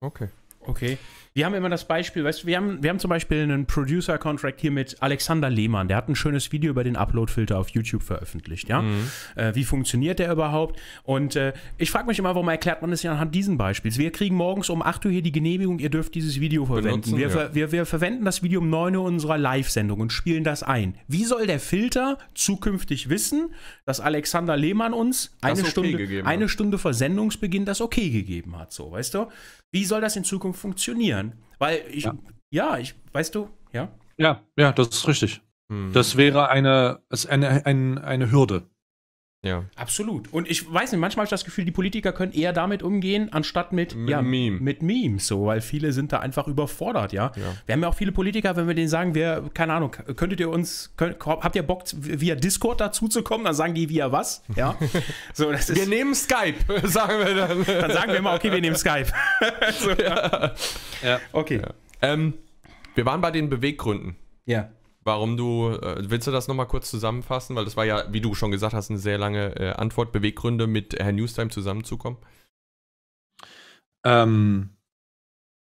Okay. Okay wir haben immer das Beispiel, weißt du, wir haben, wir haben zum Beispiel einen Producer-Contract hier mit Alexander Lehmann, der hat ein schönes Video über den Upload-Filter auf YouTube veröffentlicht, ja. Mhm. Äh, wie funktioniert der überhaupt? Und äh, ich frage mich immer, warum erklärt man das ja anhand diesen Beispiels? Wir kriegen morgens um 8 Uhr hier die Genehmigung, ihr dürft dieses Video verwenden. Benutzen, wir, ja. wir, wir verwenden das Video um 9 Uhr unserer Live-Sendung und spielen das ein. Wie soll der Filter zukünftig wissen, dass Alexander Lehmann uns eine, okay Stunde, eine Stunde vor Sendungsbeginn das okay gegeben hat, so, weißt du? Wie soll das in Zukunft funktionieren? Weil ich, ja, ja ich, weißt du, ja? Ja, ja, das ist richtig. Hm. Das wäre eine, eine, eine, eine Hürde. Ja. Absolut. Und ich weiß nicht, manchmal habe ich das Gefühl, die Politiker können eher damit umgehen, anstatt mit, mit, ja, Meme. mit Memes, so, weil viele sind da einfach überfordert, ja? ja? Wir haben ja auch viele Politiker, wenn wir denen sagen, wir, keine Ahnung, könntet ihr uns, könnt, habt ihr Bock, via Discord dazuzukommen? Dann sagen die via was? Ja. so, das ist, wir nehmen Skype, sagen wir dann. dann sagen wir immer, okay, wir nehmen Skype. so, ja. ja. Okay. Ähm, wir waren bei den Beweggründen. Ja warum du, äh, willst du das nochmal kurz zusammenfassen? Weil das war ja, wie du schon gesagt hast, eine sehr lange äh, Antwort. Beweggründe, mit Herrn Newstime zusammenzukommen? Ähm,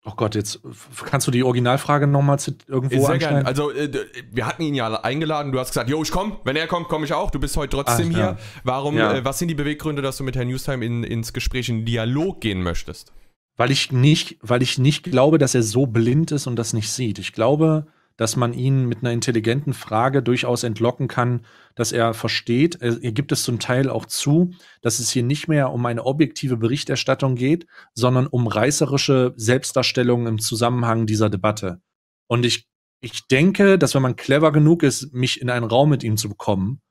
Oh Gott, jetzt kannst du die Originalfrage nochmal irgendwo Sehr anstellen? Gern. Also, äh, wir hatten ihn ja eingeladen. Du hast gesagt, jo, ich komm. Wenn er kommt, komme ich auch. Du bist heute trotzdem Ach, hier. Ja. Warum, ja. Äh, was sind die Beweggründe, dass du mit Herrn Newstime in, ins Gespräch, in den Dialog gehen möchtest? Weil ich nicht, weil ich nicht glaube, dass er so blind ist und das nicht sieht. Ich glaube, dass man ihn mit einer intelligenten Frage durchaus entlocken kann, dass er versteht. Er gibt es zum Teil auch zu, dass es hier nicht mehr um eine objektive Berichterstattung geht, sondern um reißerische Selbstdarstellungen im Zusammenhang dieser Debatte. Und ich, ich denke, dass wenn man clever genug ist, mich in einen Raum mit ihm zu bekommen,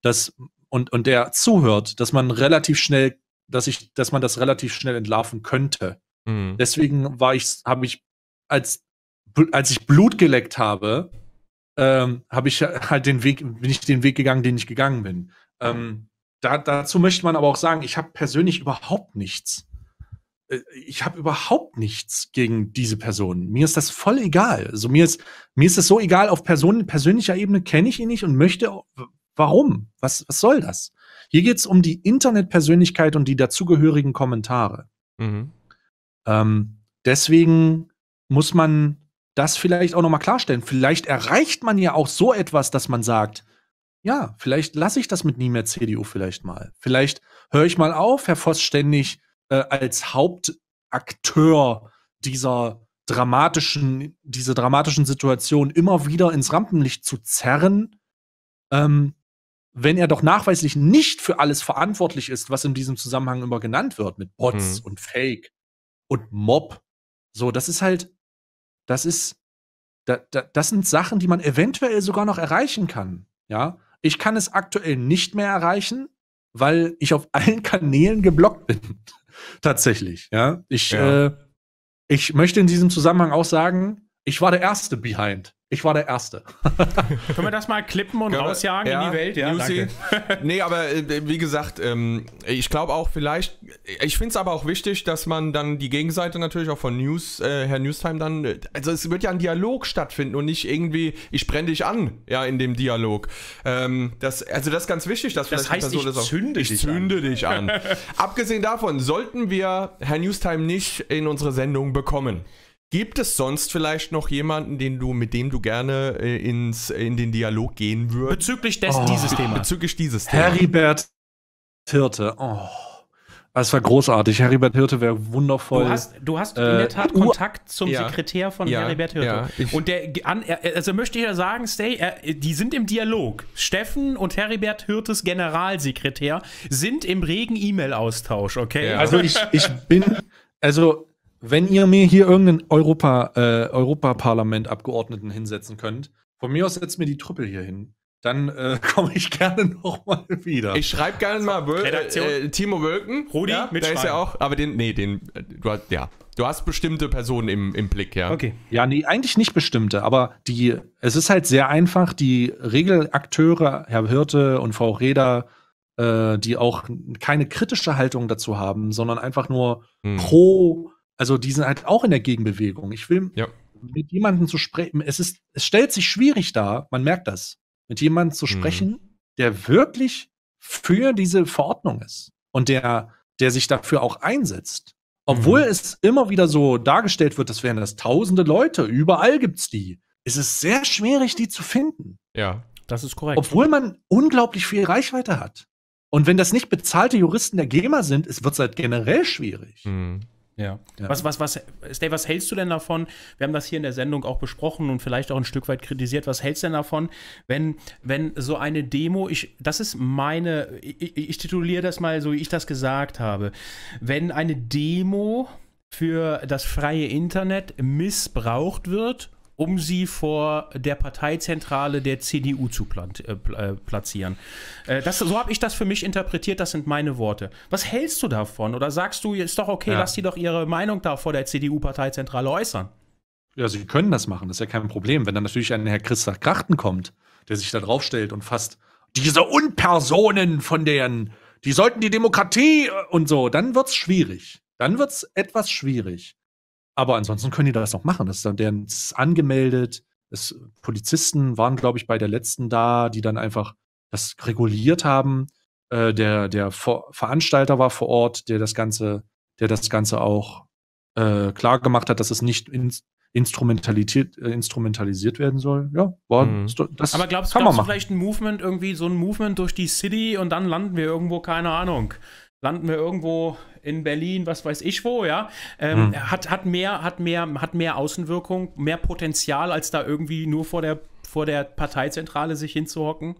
dass und, und der zuhört, dass man relativ schnell, dass ich, dass man das relativ schnell entlarven könnte. Mhm. Deswegen war ich, habe ich als als ich Blut geleckt habe, ähm, habe ich halt den Weg, bin ich den Weg gegangen, den ich gegangen bin. Ähm, da, dazu möchte man aber auch sagen, ich habe persönlich überhaupt nichts. Äh, ich habe überhaupt nichts gegen diese Person. Mir ist das voll egal. Also mir ist mir ist es so egal. Auf Personen persönlicher Ebene kenne ich ihn nicht und möchte. Warum? Was was soll das? Hier geht es um die Internetpersönlichkeit und die dazugehörigen Kommentare. Mhm. Ähm, deswegen muss man das vielleicht auch nochmal klarstellen. Vielleicht erreicht man ja auch so etwas, dass man sagt, ja, vielleicht lasse ich das mit nie mehr CDU vielleicht mal. Vielleicht höre ich mal auf, Herr Voss ständig äh, als Hauptakteur dieser dramatischen, diese dramatischen Situation immer wieder ins Rampenlicht zu zerren, ähm, wenn er doch nachweislich nicht für alles verantwortlich ist, was in diesem Zusammenhang immer genannt wird, mit Bots mhm. und Fake und Mob. So, das ist halt, das ist, da, da, das sind Sachen, die man eventuell sogar noch erreichen kann. Ja, ich kann es aktuell nicht mehr erreichen, weil ich auf allen Kanälen geblockt bin. Tatsächlich. Ja, ich, ja. Äh, ich möchte in diesem Zusammenhang auch sagen, ich war der Erste behind. Ich war der Erste. Können wir das mal klippen und Können rausjagen ja, in die Welt? Ja, Lucy. danke. Nee, aber äh, wie gesagt, ähm, ich glaube auch vielleicht, ich finde es aber auch wichtig, dass man dann die Gegenseite natürlich auch von News, äh, Herr Newstime dann, äh, also es wird ja ein Dialog stattfinden und nicht irgendwie, ich brenne dich an, ja, in dem Dialog. Ähm, das, also das ist ganz wichtig, dass das heißt, Person ich das auch, zünde ich zünde an. dich an. Abgesehen davon, sollten wir Herr Newstime nicht in unsere Sendung bekommen, Gibt es sonst vielleicht noch jemanden, den du, mit dem du gerne äh, ins, in den Dialog gehen würdest? Bezüglich des, oh, dieses Thema. Bezüglich dieses Thema. Heribert Hirte. Oh. Das war großartig. Heribert Hirte wäre wundervoll. Du hast, du hast äh, in der Tat äh, Kontakt zum ja, Sekretär von ja, Heribert Hirte. Ja, und der, an, also möchte ich ja sagen, Stay, er, die sind im Dialog. Steffen und Heribert Hirtes Generalsekretär sind im regen E-Mail-Austausch, okay? Also ich, ich bin, also wenn ihr mir hier irgendeinen Europa, äh, Europaparlament-Abgeordneten hinsetzen könnt, von mir aus setzt mir die Trüppel hier hin. Dann äh, komme ich gerne nochmal wieder. Ich schreibe gerne mal Wöl äh, Timo Wölken. Rudi, ja, mit da ist ja auch, aber den, nee, den, äh, du hast, ja, du hast bestimmte Personen im, im Blick, ja. Okay. Ja, nee, eigentlich nicht bestimmte, aber die, es ist halt sehr einfach, die Regelakteure, Herr Hirte und Frau Reda, äh, die auch keine kritische Haltung dazu haben, sondern einfach nur hm. pro also die sind halt auch in der Gegenbewegung. Ich will ja. mit jemandem zu sprechen. Es ist, es stellt sich schwierig dar, man merkt das, mit jemandem zu mhm. sprechen, mhm. der wirklich für diese Verordnung ist und der, der sich dafür auch einsetzt. Obwohl mhm. es immer wieder so dargestellt wird, das wären das tausende Leute, überall gibt es die. Es ist sehr schwierig, die zu finden. Ja, das ist korrekt. Obwohl man unglaublich viel Reichweite hat. Und wenn das nicht bezahlte Juristen der GEMA sind, es wird es halt generell schwierig. Mhm. Ja. ja. Was, was, was, Steve, was hältst du denn davon? Wir haben das hier in der Sendung auch besprochen und vielleicht auch ein Stück weit kritisiert. Was hältst du denn davon, wenn, wenn so eine Demo, ich, das ist meine, ich, ich tituliere das mal so, wie ich das gesagt habe, wenn eine Demo für das freie Internet missbraucht wird, um sie vor der Parteizentrale der CDU zu äh, äh, platzieren. Äh, das, so habe ich das für mich interpretiert, das sind meine Worte. Was hältst du davon? Oder sagst du, ist doch okay, ja. lass die doch ihre Meinung da vor der CDU-Parteizentrale äußern? Ja, sie können das machen, das ist ja kein Problem. Wenn dann natürlich ein Herr Christoph Krachten kommt, der sich da draufstellt und fast diese Unpersonen von deren, die sollten die Demokratie und so, dann wird's schwierig. Dann wird's etwas schwierig. Aber ansonsten können die das noch machen. Das ist dann deren angemeldet. Es, Polizisten waren, glaube ich, bei der letzten da, die dann einfach das reguliert haben. Äh, der der Ver Veranstalter war vor Ort, der das Ganze, der das Ganze auch äh, klar gemacht hat, dass es nicht in, instrumentalisiert, äh, instrumentalisiert werden soll. Ja, war, mhm. das Aber glaubst, kann glaubst man du vielleicht ein Movement, irgendwie so ein Movement durch die City und dann landen wir irgendwo, keine Ahnung, landen wir irgendwo in Berlin, was weiß ich wo, ja. Ähm, mhm. hat, hat, mehr, hat, mehr, hat mehr Außenwirkung, mehr Potenzial, als da irgendwie nur vor der, vor der Parteizentrale sich hinzuhocken.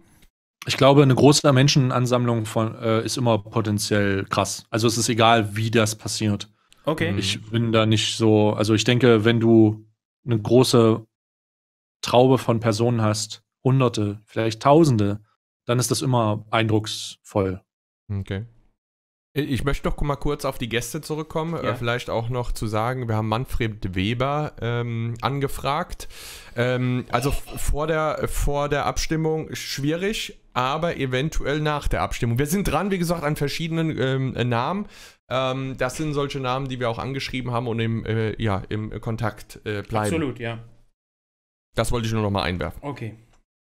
Ich glaube, eine große Menschenansammlung von, äh, ist immer potenziell krass. Also es ist egal, wie das passiert. Okay. Hm. Ich bin da nicht so, also ich denke, wenn du eine große Traube von Personen hast, Hunderte, vielleicht Tausende, dann ist das immer eindrucksvoll. Okay. Ich möchte noch mal kurz auf die Gäste zurückkommen. Äh, ja. vielleicht auch noch zu sagen, wir haben Manfred Weber ähm, angefragt. Ähm, also vor der, vor der Abstimmung schwierig, aber eventuell nach der Abstimmung. Wir sind dran, wie gesagt, an verschiedenen ähm, äh, Namen. Ähm, das sind solche Namen, die wir auch angeschrieben haben und im, äh, ja, im Kontakt äh, bleiben. Absolut, ja. Das wollte ich nur noch mal einwerfen. Okay.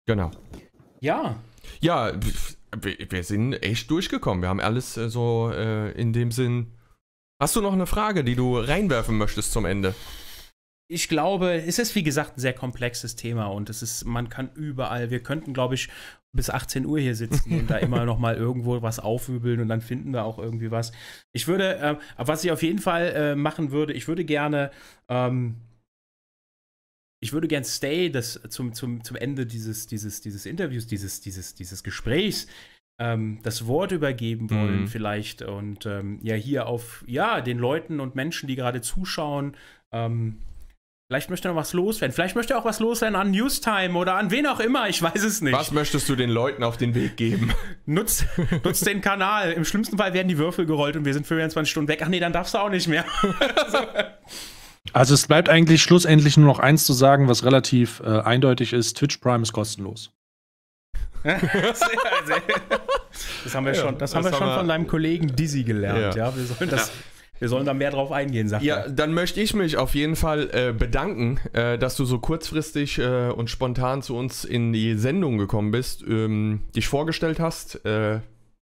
Genau. Ja. Ja, wir sind echt durchgekommen. Wir haben alles äh, so äh, in dem Sinn. Hast du noch eine Frage, die du reinwerfen möchtest zum Ende? ich glaube, es ist wie gesagt ein sehr komplexes Thema und es ist, man kann überall, wir könnten, glaube ich, bis 18 Uhr hier sitzen und da immer noch mal irgendwo was aufübeln und dann finden wir auch irgendwie was. Ich würde, äh, was ich auf jeden Fall äh, machen würde, ich würde gerne ähm, ich würde gern Stay das zum, zum, zum Ende dieses, dieses, dieses Interviews, dieses, dieses, dieses Gesprächs ähm, das Wort übergeben mhm. wollen, mhm. vielleicht. Und ähm, ja, hier auf ja, den Leuten und Menschen, die gerade zuschauen, ähm, vielleicht möchte er noch was loswerden. Vielleicht möchte er auch was loswerden an Newstime oder an wen auch immer, ich weiß es nicht. Was möchtest du den Leuten auf den Weg geben? nutz, nutz den Kanal. Im schlimmsten Fall werden die Würfel gerollt und wir sind 24 Stunden weg. Ach nee, dann darfst du auch nicht mehr. so. Also es bleibt eigentlich schlussendlich nur noch eins zu sagen, was relativ äh, eindeutig ist. Twitch Prime ist kostenlos. Das haben wir ja, schon, das, das haben wir schon wir, von deinem Kollegen Dizzy gelernt. Ja. ja wir sollen das. Ja. Wir sollen da mehr drauf eingehen, sag Ja, dann möchte ich mich auf jeden Fall äh, bedanken, äh, dass du so kurzfristig äh, und spontan zu uns in die Sendung gekommen bist, ähm, dich vorgestellt hast, äh,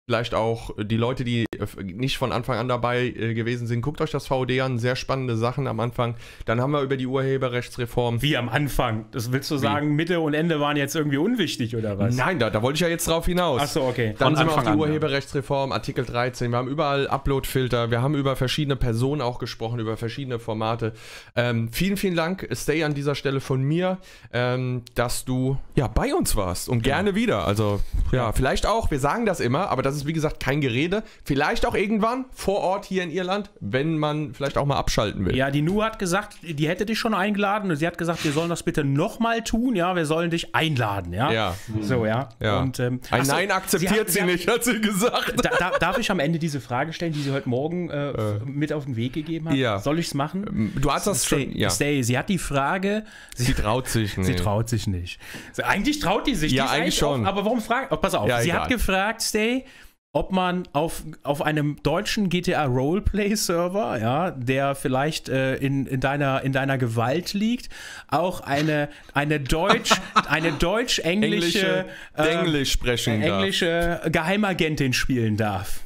vielleicht auch die Leute, die äh, nicht von Anfang an dabei äh, gewesen sind, guckt euch das VOD an, sehr spannende Sachen am Anfang. Dann haben wir über die Urheberrechtsreform. Wie am Anfang? Das willst du sagen, Mitte und Ende waren jetzt irgendwie unwichtig oder was? Nein, da, da wollte ich ja jetzt drauf hinaus. Achso, okay. Dann von sind Anfang wir auf die Urheberrechtsreform, Artikel 13, wir haben überall Uploadfilter, wir haben über verschiedene Personen auch gesprochen, über verschiedene Formate. Ähm, vielen, vielen Dank, Stay an dieser Stelle von mir, ähm, dass du ja bei uns warst und genau. gerne wieder. Also ja, vielleicht auch, wir sagen das immer, aber das das ist wie gesagt kein Gerede. Vielleicht auch irgendwann vor Ort hier in Irland, wenn man vielleicht auch mal abschalten will. Ja, die Nu hat gesagt, die hätte dich schon eingeladen und sie hat gesagt, wir sollen das bitte nochmal tun. Ja, wir sollen dich einladen. Ja. ja. So, ja. ja. Und, ähm, Ein achso, Nein akzeptiert sie, hat, sie, nicht, hat sie gesagt. Da, da, darf ich am Ende diese Frage stellen, die sie heute Morgen äh, äh. mit auf den Weg gegeben hat? Ja. Soll ich es machen? Ähm, du hast das stay, schon. Ja. Stay. Sie hat die Frage. Sie, sie traut sich nicht. Sie traut sich nicht. Eigentlich traut die sich. Ja, die eigentlich schon. Auf, aber warum fragen? Oh, pass auf. Ja, sie egal. hat gefragt, Stay, ob man auf, auf einem deutschen GTA Roleplay Server, ja, der vielleicht äh, in, in, deiner, in deiner Gewalt liegt, auch eine, eine deutsch, eine deutsch-englische, äh, Englisch sprechen äh, englische darf. Geheimagentin spielen darf.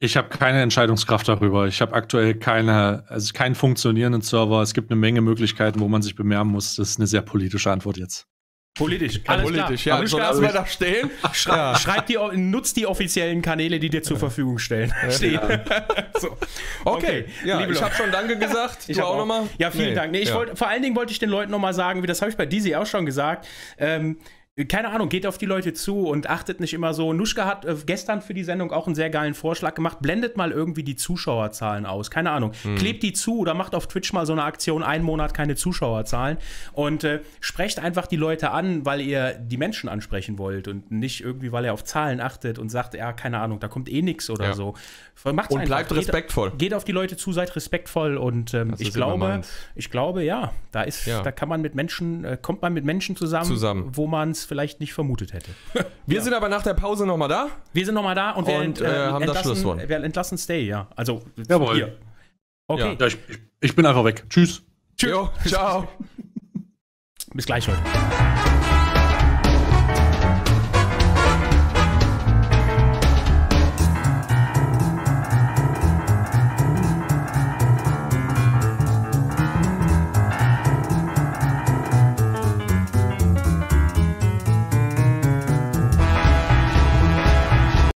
Ich habe keine Entscheidungskraft darüber. Ich habe aktuell keine, also keinen funktionierenden Server. Es gibt eine Menge Möglichkeiten, wo man sich bemerken muss. Das ist eine sehr politische Antwort jetzt. Politisch, alles Politisch, klar. ja. Soll erstmal da stehen? Schrei ja. Schreib die, nutzt die offiziellen Kanäle, die dir zur Verfügung stellen. Stehen. Ja. So. Okay, okay. ich habe schon Danke gesagt. Ich du auch, auch nochmal? Ja, vielen nee. Dank. Nee, ich wollt, vor allen Dingen wollte ich den Leuten nochmal sagen, wie das habe ich bei Dizzy auch schon gesagt, ähm, keine Ahnung, geht auf die Leute zu und achtet nicht immer so. Nuschka hat äh, gestern für die Sendung auch einen sehr geilen Vorschlag gemacht. Blendet mal irgendwie die Zuschauerzahlen aus. Keine Ahnung. Hm. Klebt die zu oder macht auf Twitch mal so eine Aktion, einen Monat keine Zuschauerzahlen. Und äh, sprecht einfach die Leute an, weil ihr die Menschen ansprechen wollt und nicht irgendwie, weil ihr auf Zahlen achtet und sagt, ja, keine Ahnung, da kommt eh nichts oder ja. so. Macht's und einfach. bleibt geht, respektvoll. Geht, auf die Leute zu, seid respektvoll und ähm, ich glaube, ich glaube, ja, da ist, ja. da kann man mit Menschen, äh, kommt man mit Menschen zusammen, zusammen. wo man es es vielleicht nicht vermutet hätte. Wir ja. sind aber nach der Pause nochmal da. Wir sind nochmal da und wir und, ent, äh, äh haben das Schlusswort. Wir entlassen Stay, ja. Also, Jawohl. Hier. Okay. Ja, ich, ich, bin einfach weg. Tschüss. Tschüss. Jo, ciao. Bis gleich heute.